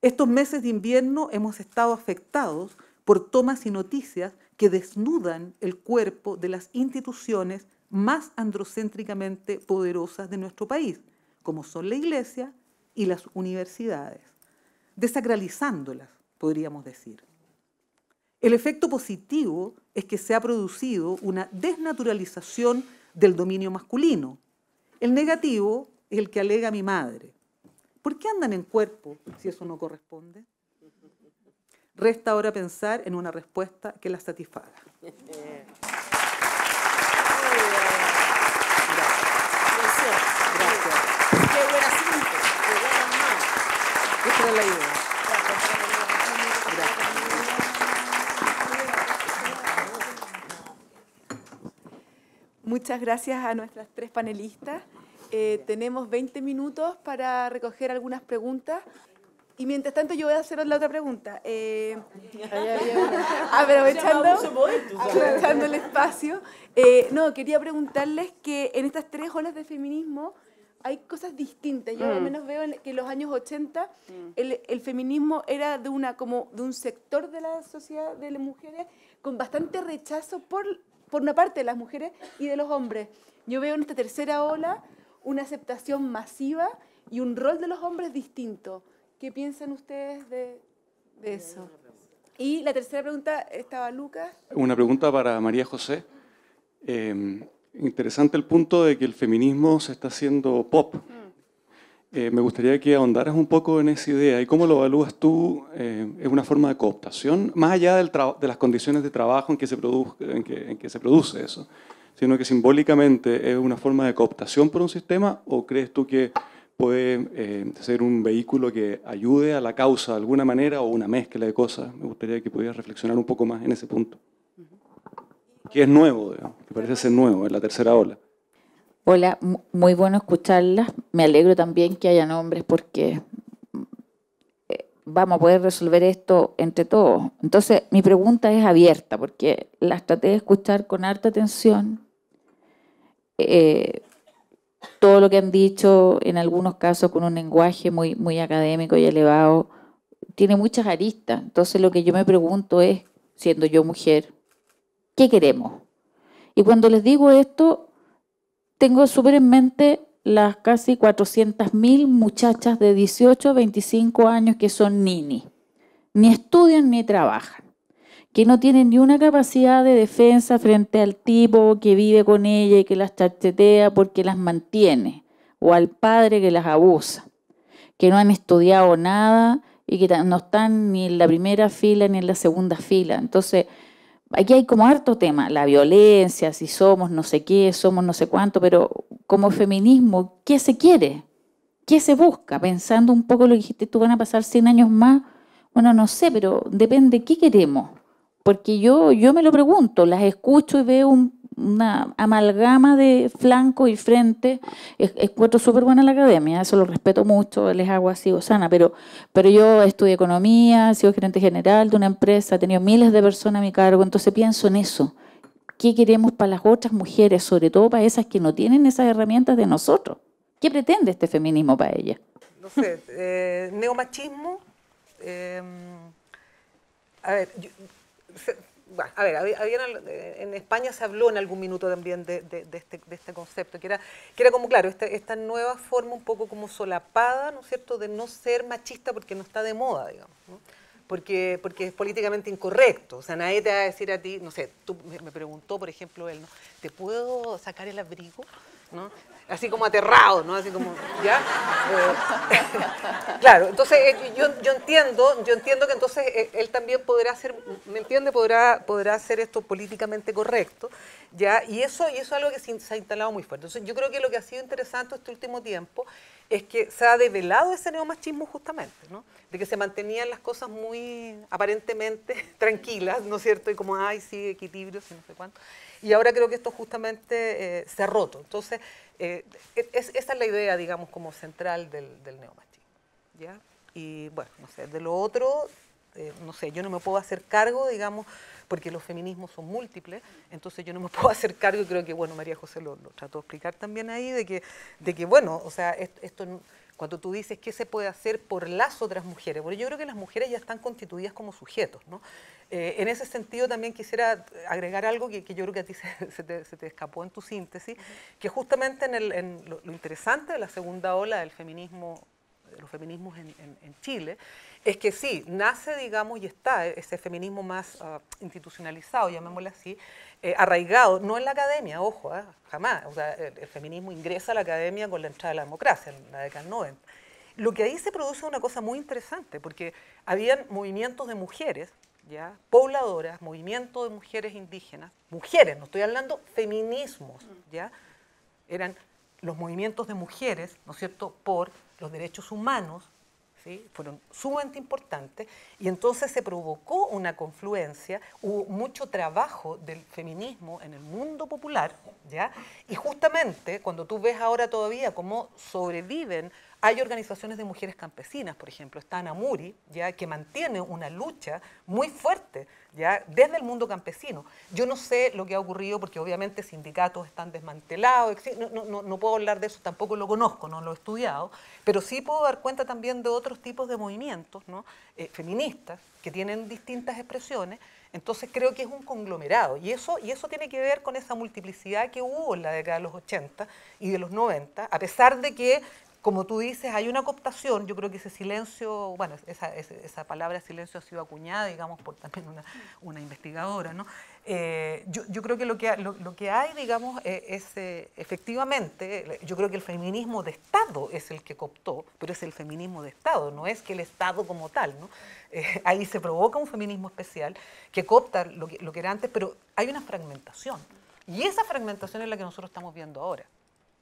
Estos meses de invierno hemos estado afectados por tomas y noticias que desnudan el cuerpo de las instituciones más androcéntricamente poderosas de nuestro país, como son la Iglesia y las universidades, desacralizándolas, podríamos decir. El efecto positivo es que se ha producido una desnaturalización del dominio masculino. El negativo es el que alega mi madre. ¿Por qué andan en cuerpo si eso no corresponde? Resta ahora pensar en una respuesta que la satisfaga. Gracias. Gracias. Qué Qué buena la idea. Muchas gracias a nuestras tres panelistas. Eh, tenemos 20 minutos para recoger algunas preguntas. Y mientras tanto yo voy a hacer la otra pregunta. aprovechando, el espacio, eh, no, quería preguntarles que en estas tres olas de feminismo hay cosas distintas. Yo al mm. menos veo que en los años 80 mm. el, feminismo era de, una, como de un sector de la sociedad de las mujeres con bastante rechazo por por una parte de las mujeres y de los hombres. Yo veo en esta tercera ola una aceptación masiva y un rol de los hombres distinto. ¿Qué piensan ustedes de, eso? Y la tercera pregunta estaba Lucas. Una pregunta para María José. Eh, interesante el punto de que el feminismo se está haciendo pop. Eh, me gustaría que ahondaras un poco en esa idea y cómo lo evalúas tú. Eh, ¿Es una forma de cooptación, más allá de las condiciones de trabajo en que, se en, que, se produce eso? Sino que simbólicamente es una forma de cooptación por un sistema o crees tú que puede eh, ser un vehículo que ayude a la causa de alguna manera o una mezcla de cosas? Me gustaría que pudieras reflexionar un poco más en ese punto. Que es nuevo, digamos, que parece ser nuevo, en la tercera ola. Hola, muy bueno escucharlas. Me alegro también que haya nombres porque eh, vamos a poder resolver esto entre todos. Entonces, mi pregunta es abierta porque las traté de escuchar con harta atención. Eh, todo lo que han dicho, en algunos casos con un lenguaje muy, muy académico y elevado, tiene muchas aristas. Entonces, lo que yo me pregunto es, siendo yo mujer, ¿qué queremos? Y cuando les digo esto, tengo súper en mente las casi 400.000 muchachas de 18 a 25 años que son nini, ni estudian ni trabajan, que no tienen ni una capacidad de defensa frente al tipo que vive con ella y que las chachetea porque las mantiene, o al padre que las abusa, que no han estudiado nada y que no están ni en la primera fila ni en la segunda fila. Entonces, aquí hay como harto tema, la violencia, si somos no sé qué, somos no sé cuánto, pero como feminismo, ¿qué se quiere? ¿Qué se busca? Pensando un poco lo que dijiste, tú van a pasar 100 años más, bueno, no sé, pero depende qué queremos. Porque yo, yo me lo pregunto, las escucho y veo un una amalgama de flanco y frente. Es, encuentro súper buena la academia, eso lo respeto mucho, les hago así sana, pero, pero yo estudié economía, he sido gerente general de una empresa, he tenido miles de personas a mi cargo, entonces pienso en eso. ¿Qué queremos para las otras mujeres, sobre todo para esas que no tienen esas herramientas de nosotros? ¿Qué pretende este feminismo para ellas? No sé, eh, neomachismo. Eh, a ver, a ver, en España se habló en algún minuto también de, este, este, concepto, que era, que era como, claro, este, esta, nueva forma un poco como solapada, ¿no es cierto?, de no ser machista porque no está de moda, digamos, ¿no? porque, porque es políticamente incorrecto. O sea, nadie te va a decir a ti, no sé, tú me preguntó, por ejemplo, él, ¿te puedo sacar el abrigo? ¿No? así como aterrado, ¿no? Así como, ¿ya? Eh, claro, entonces eh, yo, entiendo, yo entiendo que entonces eh, él también podrá ser, ¿me entiende? Podrá, podrá hacer esto políticamente correcto, ¿ya? Y eso, y eso es algo que se, se ha instalado muy fuerte. Entonces yo creo que lo que ha sido interesante este último tiempo es que se ha develado ese neomachismo justamente, ¿no? De que se mantenían las cosas muy aparentemente tranquilas, ¿no es cierto? Y como, ay, sí, equilibrio, sí, no sé cuánto. Y ahora creo que esto justamente eh, se ha roto. Entonces, eh, e-, es, esa es la idea, digamos, como central del, del neomachismo, ¿ya? Y bueno, no sé, de lo otro, eh, no sé, yo no me puedo hacer cargo, digamos, porque los feminismos son múltiples, entonces yo no me puedo hacer cargo y creo que, bueno, María José lo, trató de explicar también ahí, de que, de que bueno, o sea, esto, cuando tú dices qué se puede hacer por las otras mujeres, porque yo creo que las mujeres ya están constituidas como sujetos, ¿no? Eh, en ese sentido también quisiera agregar algo que, yo creo que a ti se, te, escapó en tu síntesis, que justamente en, lo, interesante de la segunda ola del feminismo, de los feminismos en, en Chile, es que sí, nace, digamos, y está ese feminismo más ah, institucionalizado, llamémoslo así, eh, arraigado, no en la academia, ojo, ah, jamás. el, feminismo ingresa a la academia con la entrada de la democracia en la década 90. Lo que ahí se produce una cosa muy interesante, porque habían movimientos de mujeres, ¿ya? pobladoras, movimientos de mujeres indígenas, mujeres, no estoy hablando feminismos, ¿ya? eran los movimientos de mujeres, ¿no es cierto?, por los derechos humanos, fueron sumamente importantes, y entonces se provocó una confluencia, hubo mucho trabajo del feminismo en el mundo popular, ¿ya? y justamente cuando tú ves ahora todavía cómo sobreviven hay organizaciones de mujeres campesinas, por ejemplo, está Anamuri, ya que mantiene una lucha muy fuerte ya desde el mundo campesino. Yo no sé lo que ha ocurrido porque obviamente sindicatos están desmantelados, no, puedo hablar de eso, tampoco lo conozco, no lo he estudiado, pero sí puedo dar cuenta también de otros tipos de movimientos ¿no? Eh, feministas que tienen distintas expresiones. Entonces creo que es un conglomerado y eso, y eso tiene que ver con esa multiplicidad que hubo en la década de los 80 y de los 90, a pesar de que como tú dices, hay una cooptación, yo creo que ese silencio, bueno, esa, palabra silencio ha sido acuñada, digamos, por también una, investigadora, ¿no? Eh, yo, creo que lo que, lo, que hay, digamos, eh, es eh, efectivamente, yo creo que el feminismo de Estado es el que cooptó, pero es el feminismo de Estado, no es que el Estado como tal, ¿no? ahí se provoca un feminismo especial que coopta lo lo que era antes, pero hay una fragmentación. Y esa fragmentación es la que nosotros estamos viendo ahora.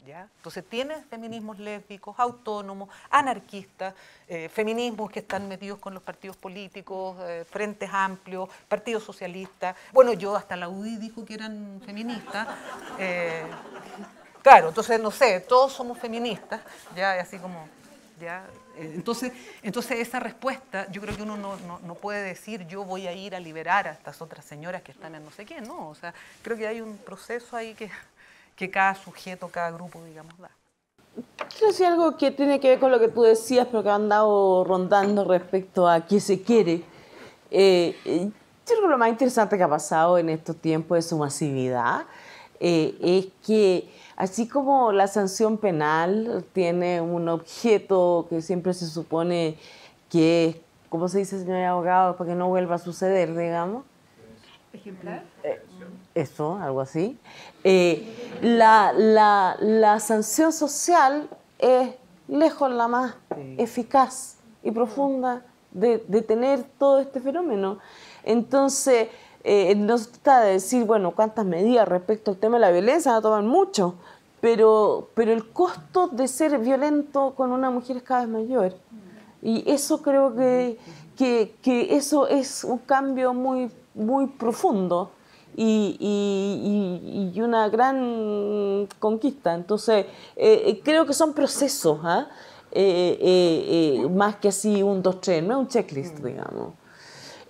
Entonces tiene feminismos lésbicos, autónomos, anarquistas, eh, feminismos que están metidos con los partidos políticos, eh, frentes amplios, partidos socialistas. Bueno, yo hasta la UDI dijo que eran feministas. Eh, claro, entonces no sé, todos somos feministas, ya así como... ¿Ya? Entonces, entonces esa respuesta, yo creo que uno no, no, puede decir yo voy a ir a liberar a estas otras señoras que están en no sé qué, no, o sea, creo que hay un proceso ahí que, que cada sujeto, cada grupo, digamos, da. Quiero decir algo que tiene que ver con lo que tú decías, pero que han andado rondando respecto a qué se quiere. Eh, eh, yo creo que lo más interesante que ha pasado en estos tiempos de su masividad eh, es que así como la sanción penal tiene un objeto que siempre se supone que es, ¿cómo se dice, señor abogado? Para que no vuelva a suceder, digamos. Ejemplar eso, algo así, eh, la, sanción social es lejos la más eficaz y profunda de, tener todo este fenómeno. Entonces, eh, no se trata de decir, bueno, cuántas medidas respecto al tema de la violencia, no toman mucho, pero, pero el costo de ser violento con una mujer es cada vez mayor. Y eso creo que, que, que eso es un cambio muy, muy profundo y, una gran conquista. Entonces, eh, eh, creo que son procesos, ¿ah? eh, más que así un, dos, tres, no es un checklist, mm. digamos.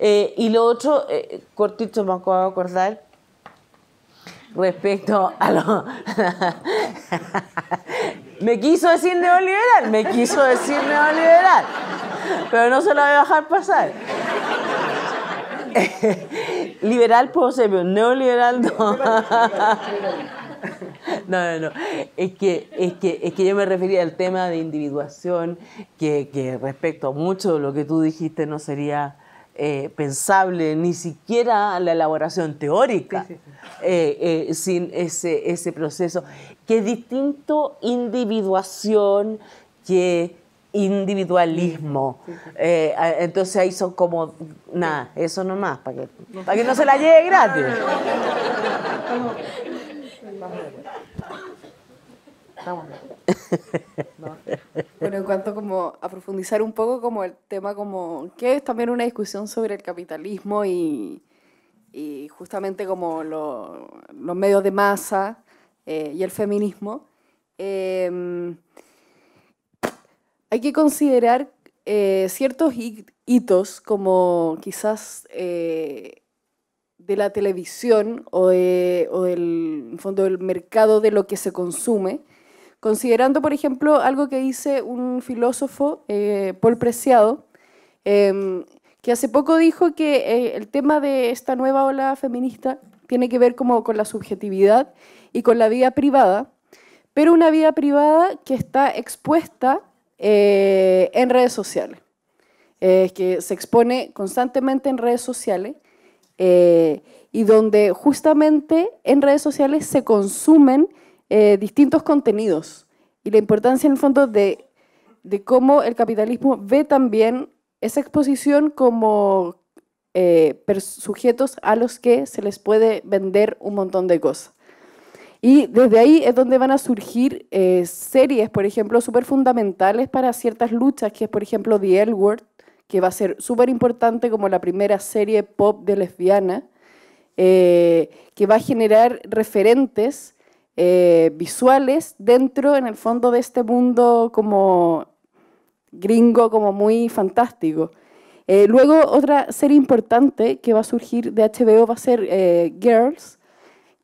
y lo otro, cortito me acabo de acordar, respecto a lo... me quiso decir neoliberal, me quiso decir neoliberal, pero no se lo voy a dejar pasar. liberal puedo neoliberal no. No, no, Es que, es, que, que yo me refería al tema de individuación, que, respecto a mucho de lo que tú dijiste no sería eh, pensable ni siquiera la elaboración teórica eh, eh, sin ese, ese proceso, que distinto individuación que individualismo. entonces ahí son como, nada, eso nomás, para que, para que no se la llegue gratis. Bueno, en cuanto como a profundizar un poco como el tema como que es también una discusión sobre el capitalismo y, justamente como los medios de masa y el feminismo. Eh, hay que considerar eh, ciertos hitos como quizás eh, de la televisión o, de, del fondo del mercado de lo que se consume, considerando, por ejemplo, algo que dice un filósofo, eh, Paul Preciado, em, que hace poco dijo que el tema de esta nueva ola feminista tiene que ver como con la subjetividad y con la vida privada, pero una vida privada que está expuesta eh, en redes sociales, eh, que se expone constantemente en redes sociales eh, y donde justamente en redes sociales se consumen distintos contenidos y la importancia en el fondo de, de cómo el capitalismo ve también esa exposición como sujetos a los que se les puede vender un montón de cosas. Y desde ahí es donde van a surgir eh, series, por ejemplo, súper fundamentales para ciertas luchas, que es, por ejemplo, The L Word, que va a ser súper importante como la primera serie pop de lesbiana, eh, que va a generar referentes eh, visuales dentro, en el fondo, de este mundo como gringo, como muy fantástico. luego, otra serie importante que va a surgir de HBO va a ser Girls,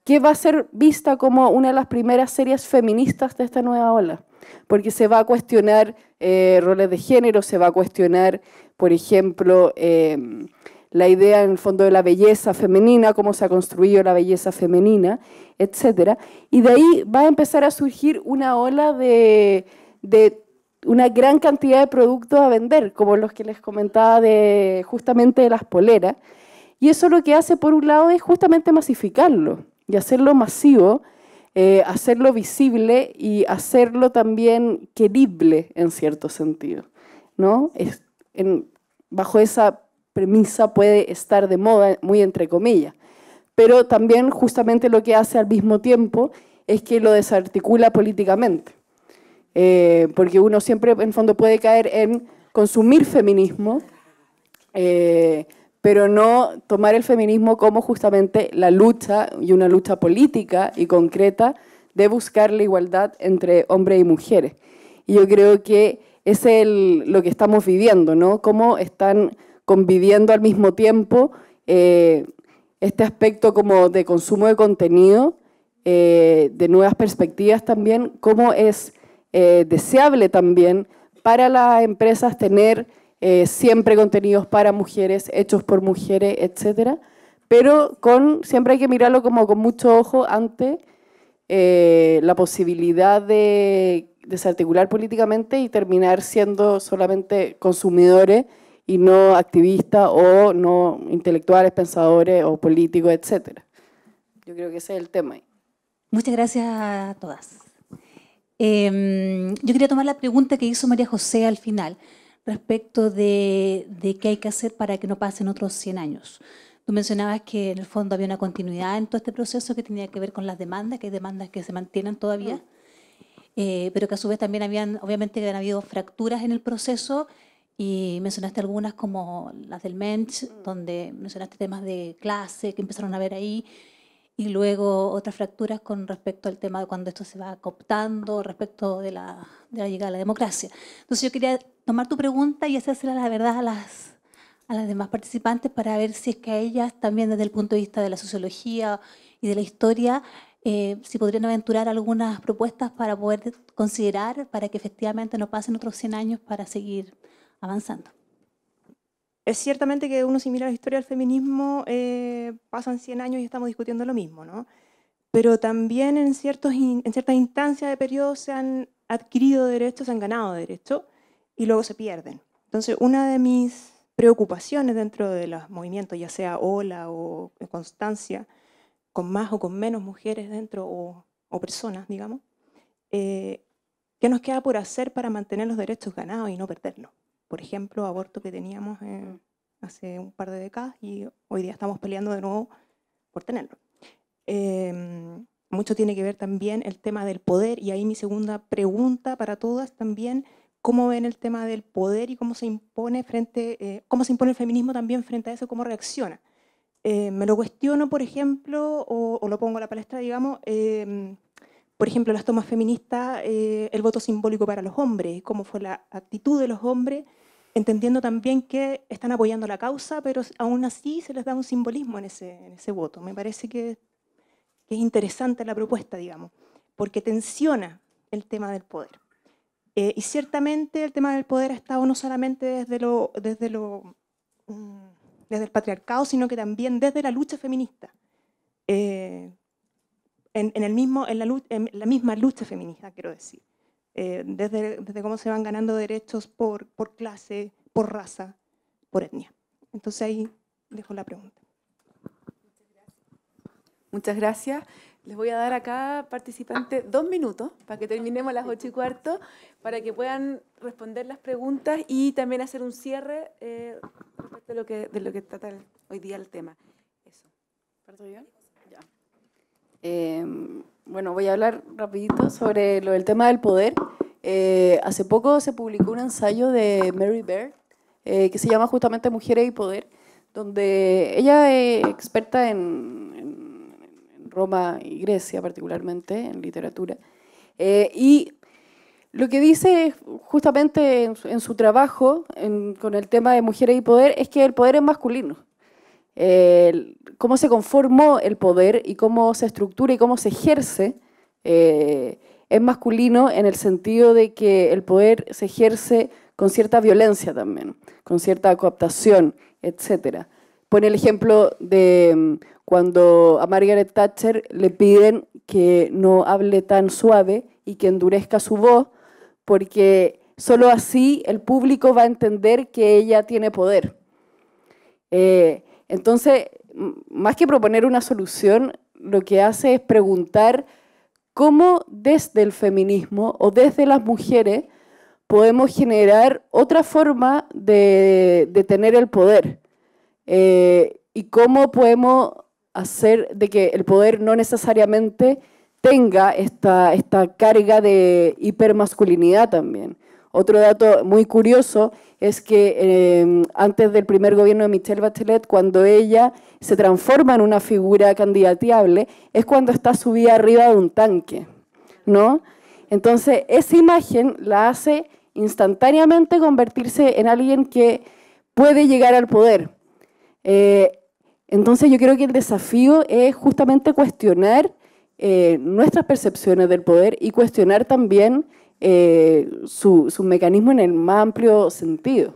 que va a ser vista como una de las primeras series feministas de esta nueva ola, porque se va a cuestionar eh, roles de género, se va a cuestionar, por ejemplo, em, la idea en el fondo de la belleza femenina, cómo se ha construido la belleza femenina, etc. Y de ahí va a empezar a surgir una ola de, de una gran cantidad de productos a vender, como los que les comentaba de justamente de las poleras. Y eso lo que hace, por un lado, es justamente masificarlo y hacerlo masivo, eh, hacerlo visible y hacerlo también querible en cierto sentido. ¿no? bajo esa premisa puede estar de moda, muy entre comillas. Pero también justamente lo que hace al mismo tiempo es que lo desarticula políticamente. Eh, porque uno siempre en fondo puede caer en consumir feminismo, eh, pero no tomar el feminismo como justamente la lucha y una lucha política y concreta de buscar la igualdad entre hombres y mujeres. Y yo creo que es lo que estamos viviendo, ¿no? Cómo están conviviendo al mismo tiempo eh, este aspecto como de consumo de contenido, eh, de nuevas perspectivas también, cómo es eh, deseable también para las empresas tener eh, siempre contenidos para mujeres, hechos por mujeres, etcétera. Pero con, siempre hay que mirarlo como con mucho ojo ante eh, la posibilidad de desarticular políticamente y terminar siendo solamente consumidores y no activistas o no intelectuales, pensadores o políticos, etcétera. Yo creo que ese es el tema. Muchas gracias a todas. Em, yo quería tomar la pregunta que hizo María José al final respecto de, qué hay que hacer para que no pasen otros 100 años. Tú mencionabas que en el fondo había una continuidad en todo este proceso que tenía que ver con las demandas, que hay demandas que se mantienen todavía, eh, pero que a su vez también habían, obviamente, que han habido fracturas en el proceso y mencionaste algunas como las del MENCH, donde mencionaste temas de clase que empezaron a ver ahí, y luego otras fracturas con respecto al tema de cuando esto se va cooptando, respecto de la, de llegada a la democracia. Entonces yo quería tomar tu pregunta y hacérsela la verdad a las, a las demás participantes para ver si es que a ellas también desde el punto de vista de la sociología y de la historia, eh, si podrían aventurar algunas propuestas para poder considerar, para que efectivamente no pasen otros 100 años para seguir avanzando. Es ciertamente que uno si mira la historia del feminismo, eh, pasan 100 años y estamos discutiendo lo mismo, ¿no? Pero también en, ciertas instancias de periodo se han adquirido derechos, se han ganado derechos y luego se pierden. Entonces, una de mis preocupaciones dentro de los movimientos, ya sea Ola o Constancia, con más o con menos mujeres dentro o, personas, digamos, eh, ¿qué nos queda por hacer para mantener los derechos ganados y no perderlos? por ejemplo, aborto que teníamos eh, mm. hace un par de décadas y hoy día estamos peleando de nuevo por tenerlo. Em, mucho tiene que ver también el tema del poder y ahí mi segunda pregunta para todas también, ¿cómo ven el tema del poder y cómo se impone, frente, eh, cómo se impone el feminismo también frente a eso, cómo reacciona? Eh, me lo cuestiono, por ejemplo, o, lo pongo a la palestra, digamos, em, por ejemplo, las tomas feministas, eh, el voto simbólico para los hombres, cómo fue la actitud de los hombres, entendiendo también que están apoyando la causa, pero aún así se les da un simbolismo en ese, en ese voto. Me parece que, es interesante la propuesta, digamos, porque tensiona el tema del poder. Eh, y ciertamente el tema del poder ha estado no solamente desde, lo, desde, lo, mm, desde el patriarcado, sino que también desde la lucha feminista. Eh, en, el mismo, en la, la, misma lucha feminista, quiero decir. Eh, desde, desde, cómo se van ganando derechos por, por clase, por raza, por etnia. Entonces ahí dejo la pregunta. Muchas gracias. Les voy a dar a cada participante ah. dos minutos para que terminemos a las ocho y cuarto, para que puedan responder las preguntas y también hacer un cierre eh, lo que, de lo que trata hoy día el tema. Eso. ¿Parto Em, bueno, voy a hablar rapidito sobre lo del tema del poder. Eh, hace poco se publicó un ensayo de Mary Baird, eh, que se llama justamente Mujeres y Poder, donde ella es experta en, Roma y Grecia particularmente, en literatura, eh, y lo que dice justamente en su trabajo con el tema de mujeres y poder es que el poder es masculino cómo se conformó el poder y cómo se estructura y cómo se ejerce es eh, masculino en el sentido de que el poder se ejerce con cierta violencia también, con cierta cooptación, etc. Pone el ejemplo de mm, cuando a Margaret Thatcher le piden que no hable tan suave y que endurezca su voz, porque solo así el público va a entender que ella tiene poder. Eh, entonces, más que proponer una solución, lo que hace es preguntar cómo desde el feminismo o desde las mujeres podemos generar otra forma de, tener el poder eh, y cómo podemos hacer de que el poder no necesariamente tenga esta carga de hipermasculinidad también. Otro dato muy curioso es que em, antes del primer gobierno de Michelle Bachelet, cuando ella se transforma en una figura candidateable, es cuando está subida arriba de un tanque, ¿no? Entonces, esa imagen la hace instantáneamente convertirse en alguien que puede llegar al poder. Eh, entonces, yo creo que el desafío es justamente cuestionar eh, nuestras percepciones del poder y cuestionar también eh, su, su mecanismo en el más amplio sentido.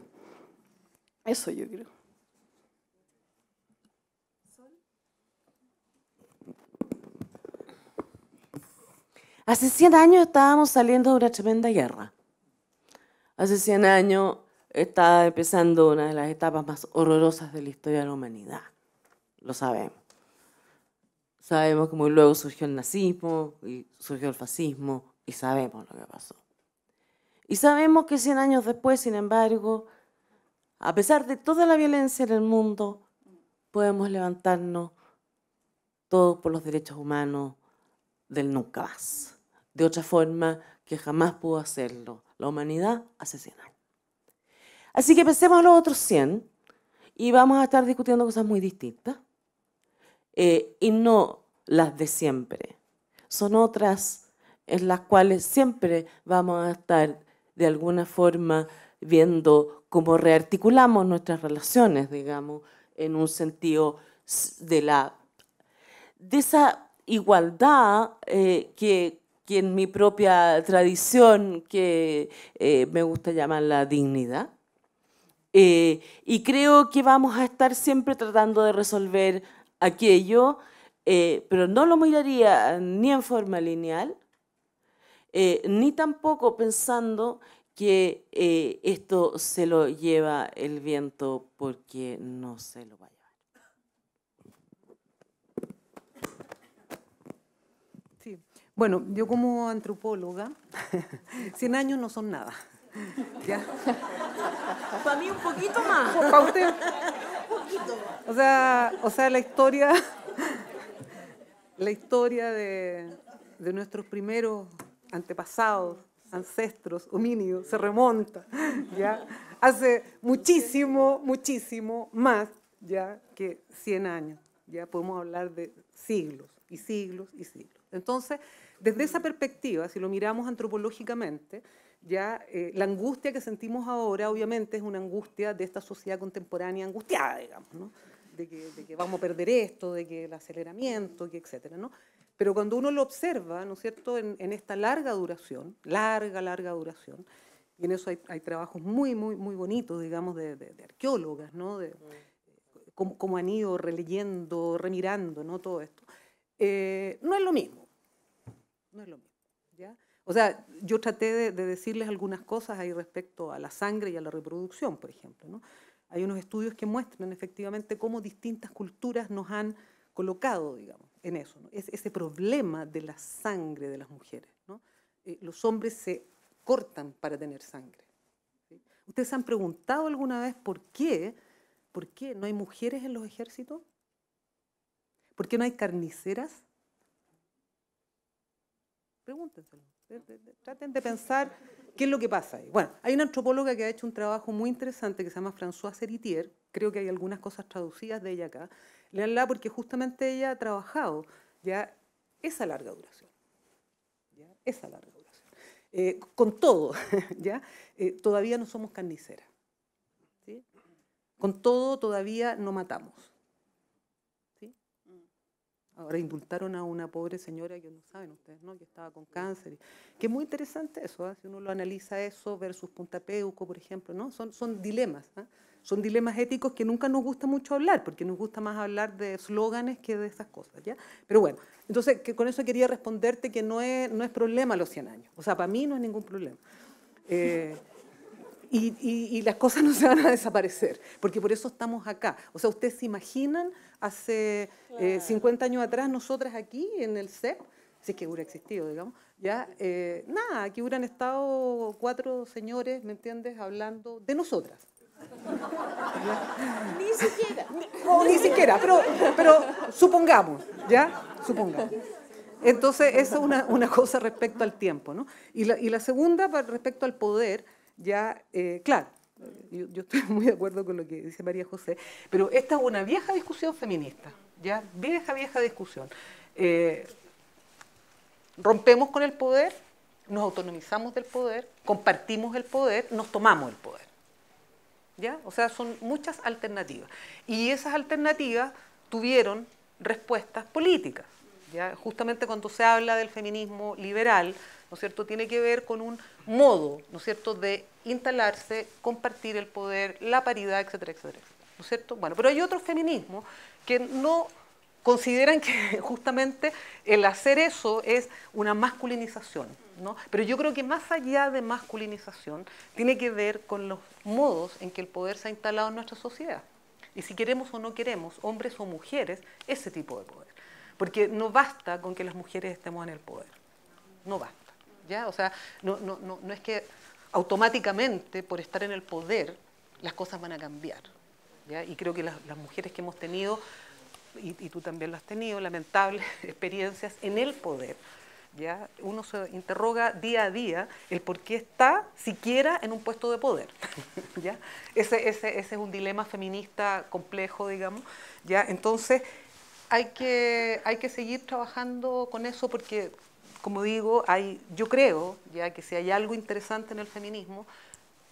Eso yo creo. Hace 100 años estábamos saliendo de una tremenda guerra. Hace 100 años estaba empezando una de las etapas más horrorosas de la historia de la humanidad. Lo sabemos. Sabemos cómo luego surgió el nazismo y surgió el fascismo y sabemos lo que pasó. Y sabemos que 100 años después, sin embargo, a pesar de toda la violencia en el mundo, podemos levantarnos todos por los derechos humanos del nunca más. De otra forma que jamás pudo hacerlo la humanidad hace Así que pensemos a los otros 100 y vamos a estar discutiendo cosas muy distintas. Eh, y no las de siempre. Son otras en las cuales siempre vamos a estar de alguna forma viendo cómo rearticulamos nuestras relaciones, digamos, en un sentido de la de esa igualdad eh, que, en mi propia tradición que eh, me gusta llamar la dignidad. Eh, y creo que vamos a estar siempre tratando de resolver aquello, pero no lo miraría ni en forma lineal, eh, ni tampoco pensando que eh, esto se lo lleva el viento porque no se lo va a llevar. Bueno, yo como antropóloga, 100 años no son nada. Para mí un poquito más. Para usted. Un poquito más. O sea, o sea la historia, la historia de, de nuestros primeros antepasados, ancestros, homínidos, se remonta, ¿ya? Hace muchísimo, muchísimo más, ¿ya? Que 100 años, ¿ya? Podemos hablar de siglos y siglos y siglos. Entonces, desde esa perspectiva, si lo miramos antropológicamente, ya eh, la angustia que sentimos ahora, obviamente, es una angustia de esta sociedad contemporánea angustiada, digamos, ¿no? De que, vamos a perder esto, de que el aceleramiento, etc., etcétera, ¿no? Pero cuando uno lo observa, ¿no es cierto?, en, esta larga duración, larga, larga duración, y en eso hay, trabajos muy, muy, muy bonitos, digamos, de, arqueólogas, ¿no?, de, mm. eh, como, han ido releyendo, remirando, ¿no?, todo esto. Eh, no es lo mismo, no es lo mismo, ¿ya?, o sea, yo traté de, de, decirles algunas cosas ahí respecto a la sangre y a la reproducción, por ejemplo. ¿no? Hay unos estudios que muestran efectivamente cómo distintas culturas nos han colocado, digamos en eso, es ese problema de la sangre de las mujeres. Eh, los hombres se cortan para tener sangre. ¿Ustedes se han preguntado alguna vez por qué, por qué no hay mujeres en los ejércitos? ¿Por qué no hay carniceras? Pregúntenselo. Traten de pensar qué es lo que pasa Bueno, hay una antropóloga que ha hecho un trabajo muy interesante que se llama Françoise Heritier. creo que hay algunas cosas traducidas de ella acá, Leanla porque justamente ella ha trabajado ya esa larga duración. ¿ya? Esa larga duración. Eh, con todo, ¿ya? Eh, todavía no somos carniceras. ¿sí? Con todo, todavía no matamos. ¿sí? Ahora indultaron a una pobre señora que no saben ustedes, ¿no? que estaba con cáncer. Que es muy interesante eso, ¿ah? si uno lo analiza eso versus Punta por ejemplo, ¿no? son, son dilemas. ¿ah? son dilemas éticos que nunca nos gusta mucho hablar, porque nos gusta más hablar de eslóganes que de esas cosas, ¿ya? Pero bueno, entonces con eso quería responderte que no es, no es problema los 100 años, o sea, para mí no es ningún problema. Eh, y, las cosas no se van a desaparecer, porque por eso estamos acá. O sea, ustedes se imaginan hace 50 eh, años atrás nosotras aquí en el CEP, si es que hubiera existido, digamos, ya, eh, nada, aquí hubieran estado cuatro señores, ¿me entiendes?, hablando de nosotras. Ni siquiera. ni siquiera, pero, pero supongamos, ¿ya? Supongamos. Entonces, esa es una, cosa respecto al tiempo, ¿no? Y la, segunda, respecto al poder, ya, eh, claro, yo, estoy muy de acuerdo con lo que dice María José, pero esta es una vieja discusión feminista, ya, vieja, vieja discusión. Eh, rompemos con el poder, nos autonomizamos del poder, compartimos el poder, nos tomamos el poder. O sea, son muchas alternativas. Y esas alternativas tuvieron respuestas políticas. ¿ya? Justamente cuando se habla del feminismo liberal, ¿no es cierto? Tiene que ver con un modo, ¿no es cierto?, de instalarse, compartir el poder, la paridad, etcétera, etcétera. ¿No es cierto? Bueno, pero hay otro feminismo que no consideran que justamente el hacer eso es una masculinización. ¿no? Pero yo creo que más allá de masculinización, tiene que ver con los modos en que el poder se ha instalado en nuestra sociedad. Y si queremos o no queremos, hombres o mujeres, ese tipo de poder. Porque no basta con que las mujeres estemos en el poder. No basta. ¿ya? O sea, no, es que automáticamente por estar en el poder las cosas van a cambiar. Y creo que las mujeres que hemos tenido y, tú también lo has tenido, lamentables experiencias en el poder. ¿ya? Uno se interroga día a día el por qué está siquiera en un puesto de poder. ¿ya? Ese, es un dilema feminista complejo, digamos. ¿ya? Entonces, hay que, seguir trabajando con eso porque, como digo, yo creo ya que si hay algo interesante en el feminismo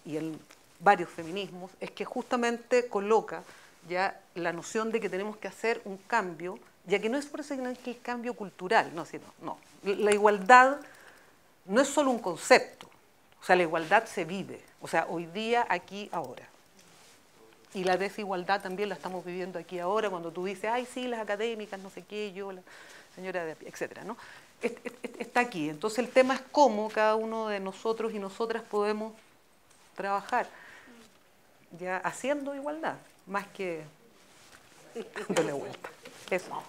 y en varios feminismos, es que justamente coloca ya la noción de que tenemos que hacer un cambio, ya que no es por eso que el cambio cultural, no, sino, no, la igualdad no es solo un concepto, o sea, la igualdad se vive, o sea, hoy día, aquí, ahora. Y la desigualdad también la estamos viviendo aquí ahora, cuando tú dices, ay, sí, las académicas, no sé qué, yo, la señora de etcétera, ¿no? Está aquí. Entonces el tema es cómo cada uno de nosotros y nosotras podemos trabajar ya haciendo igualdad más que dándole vuelta. Eso.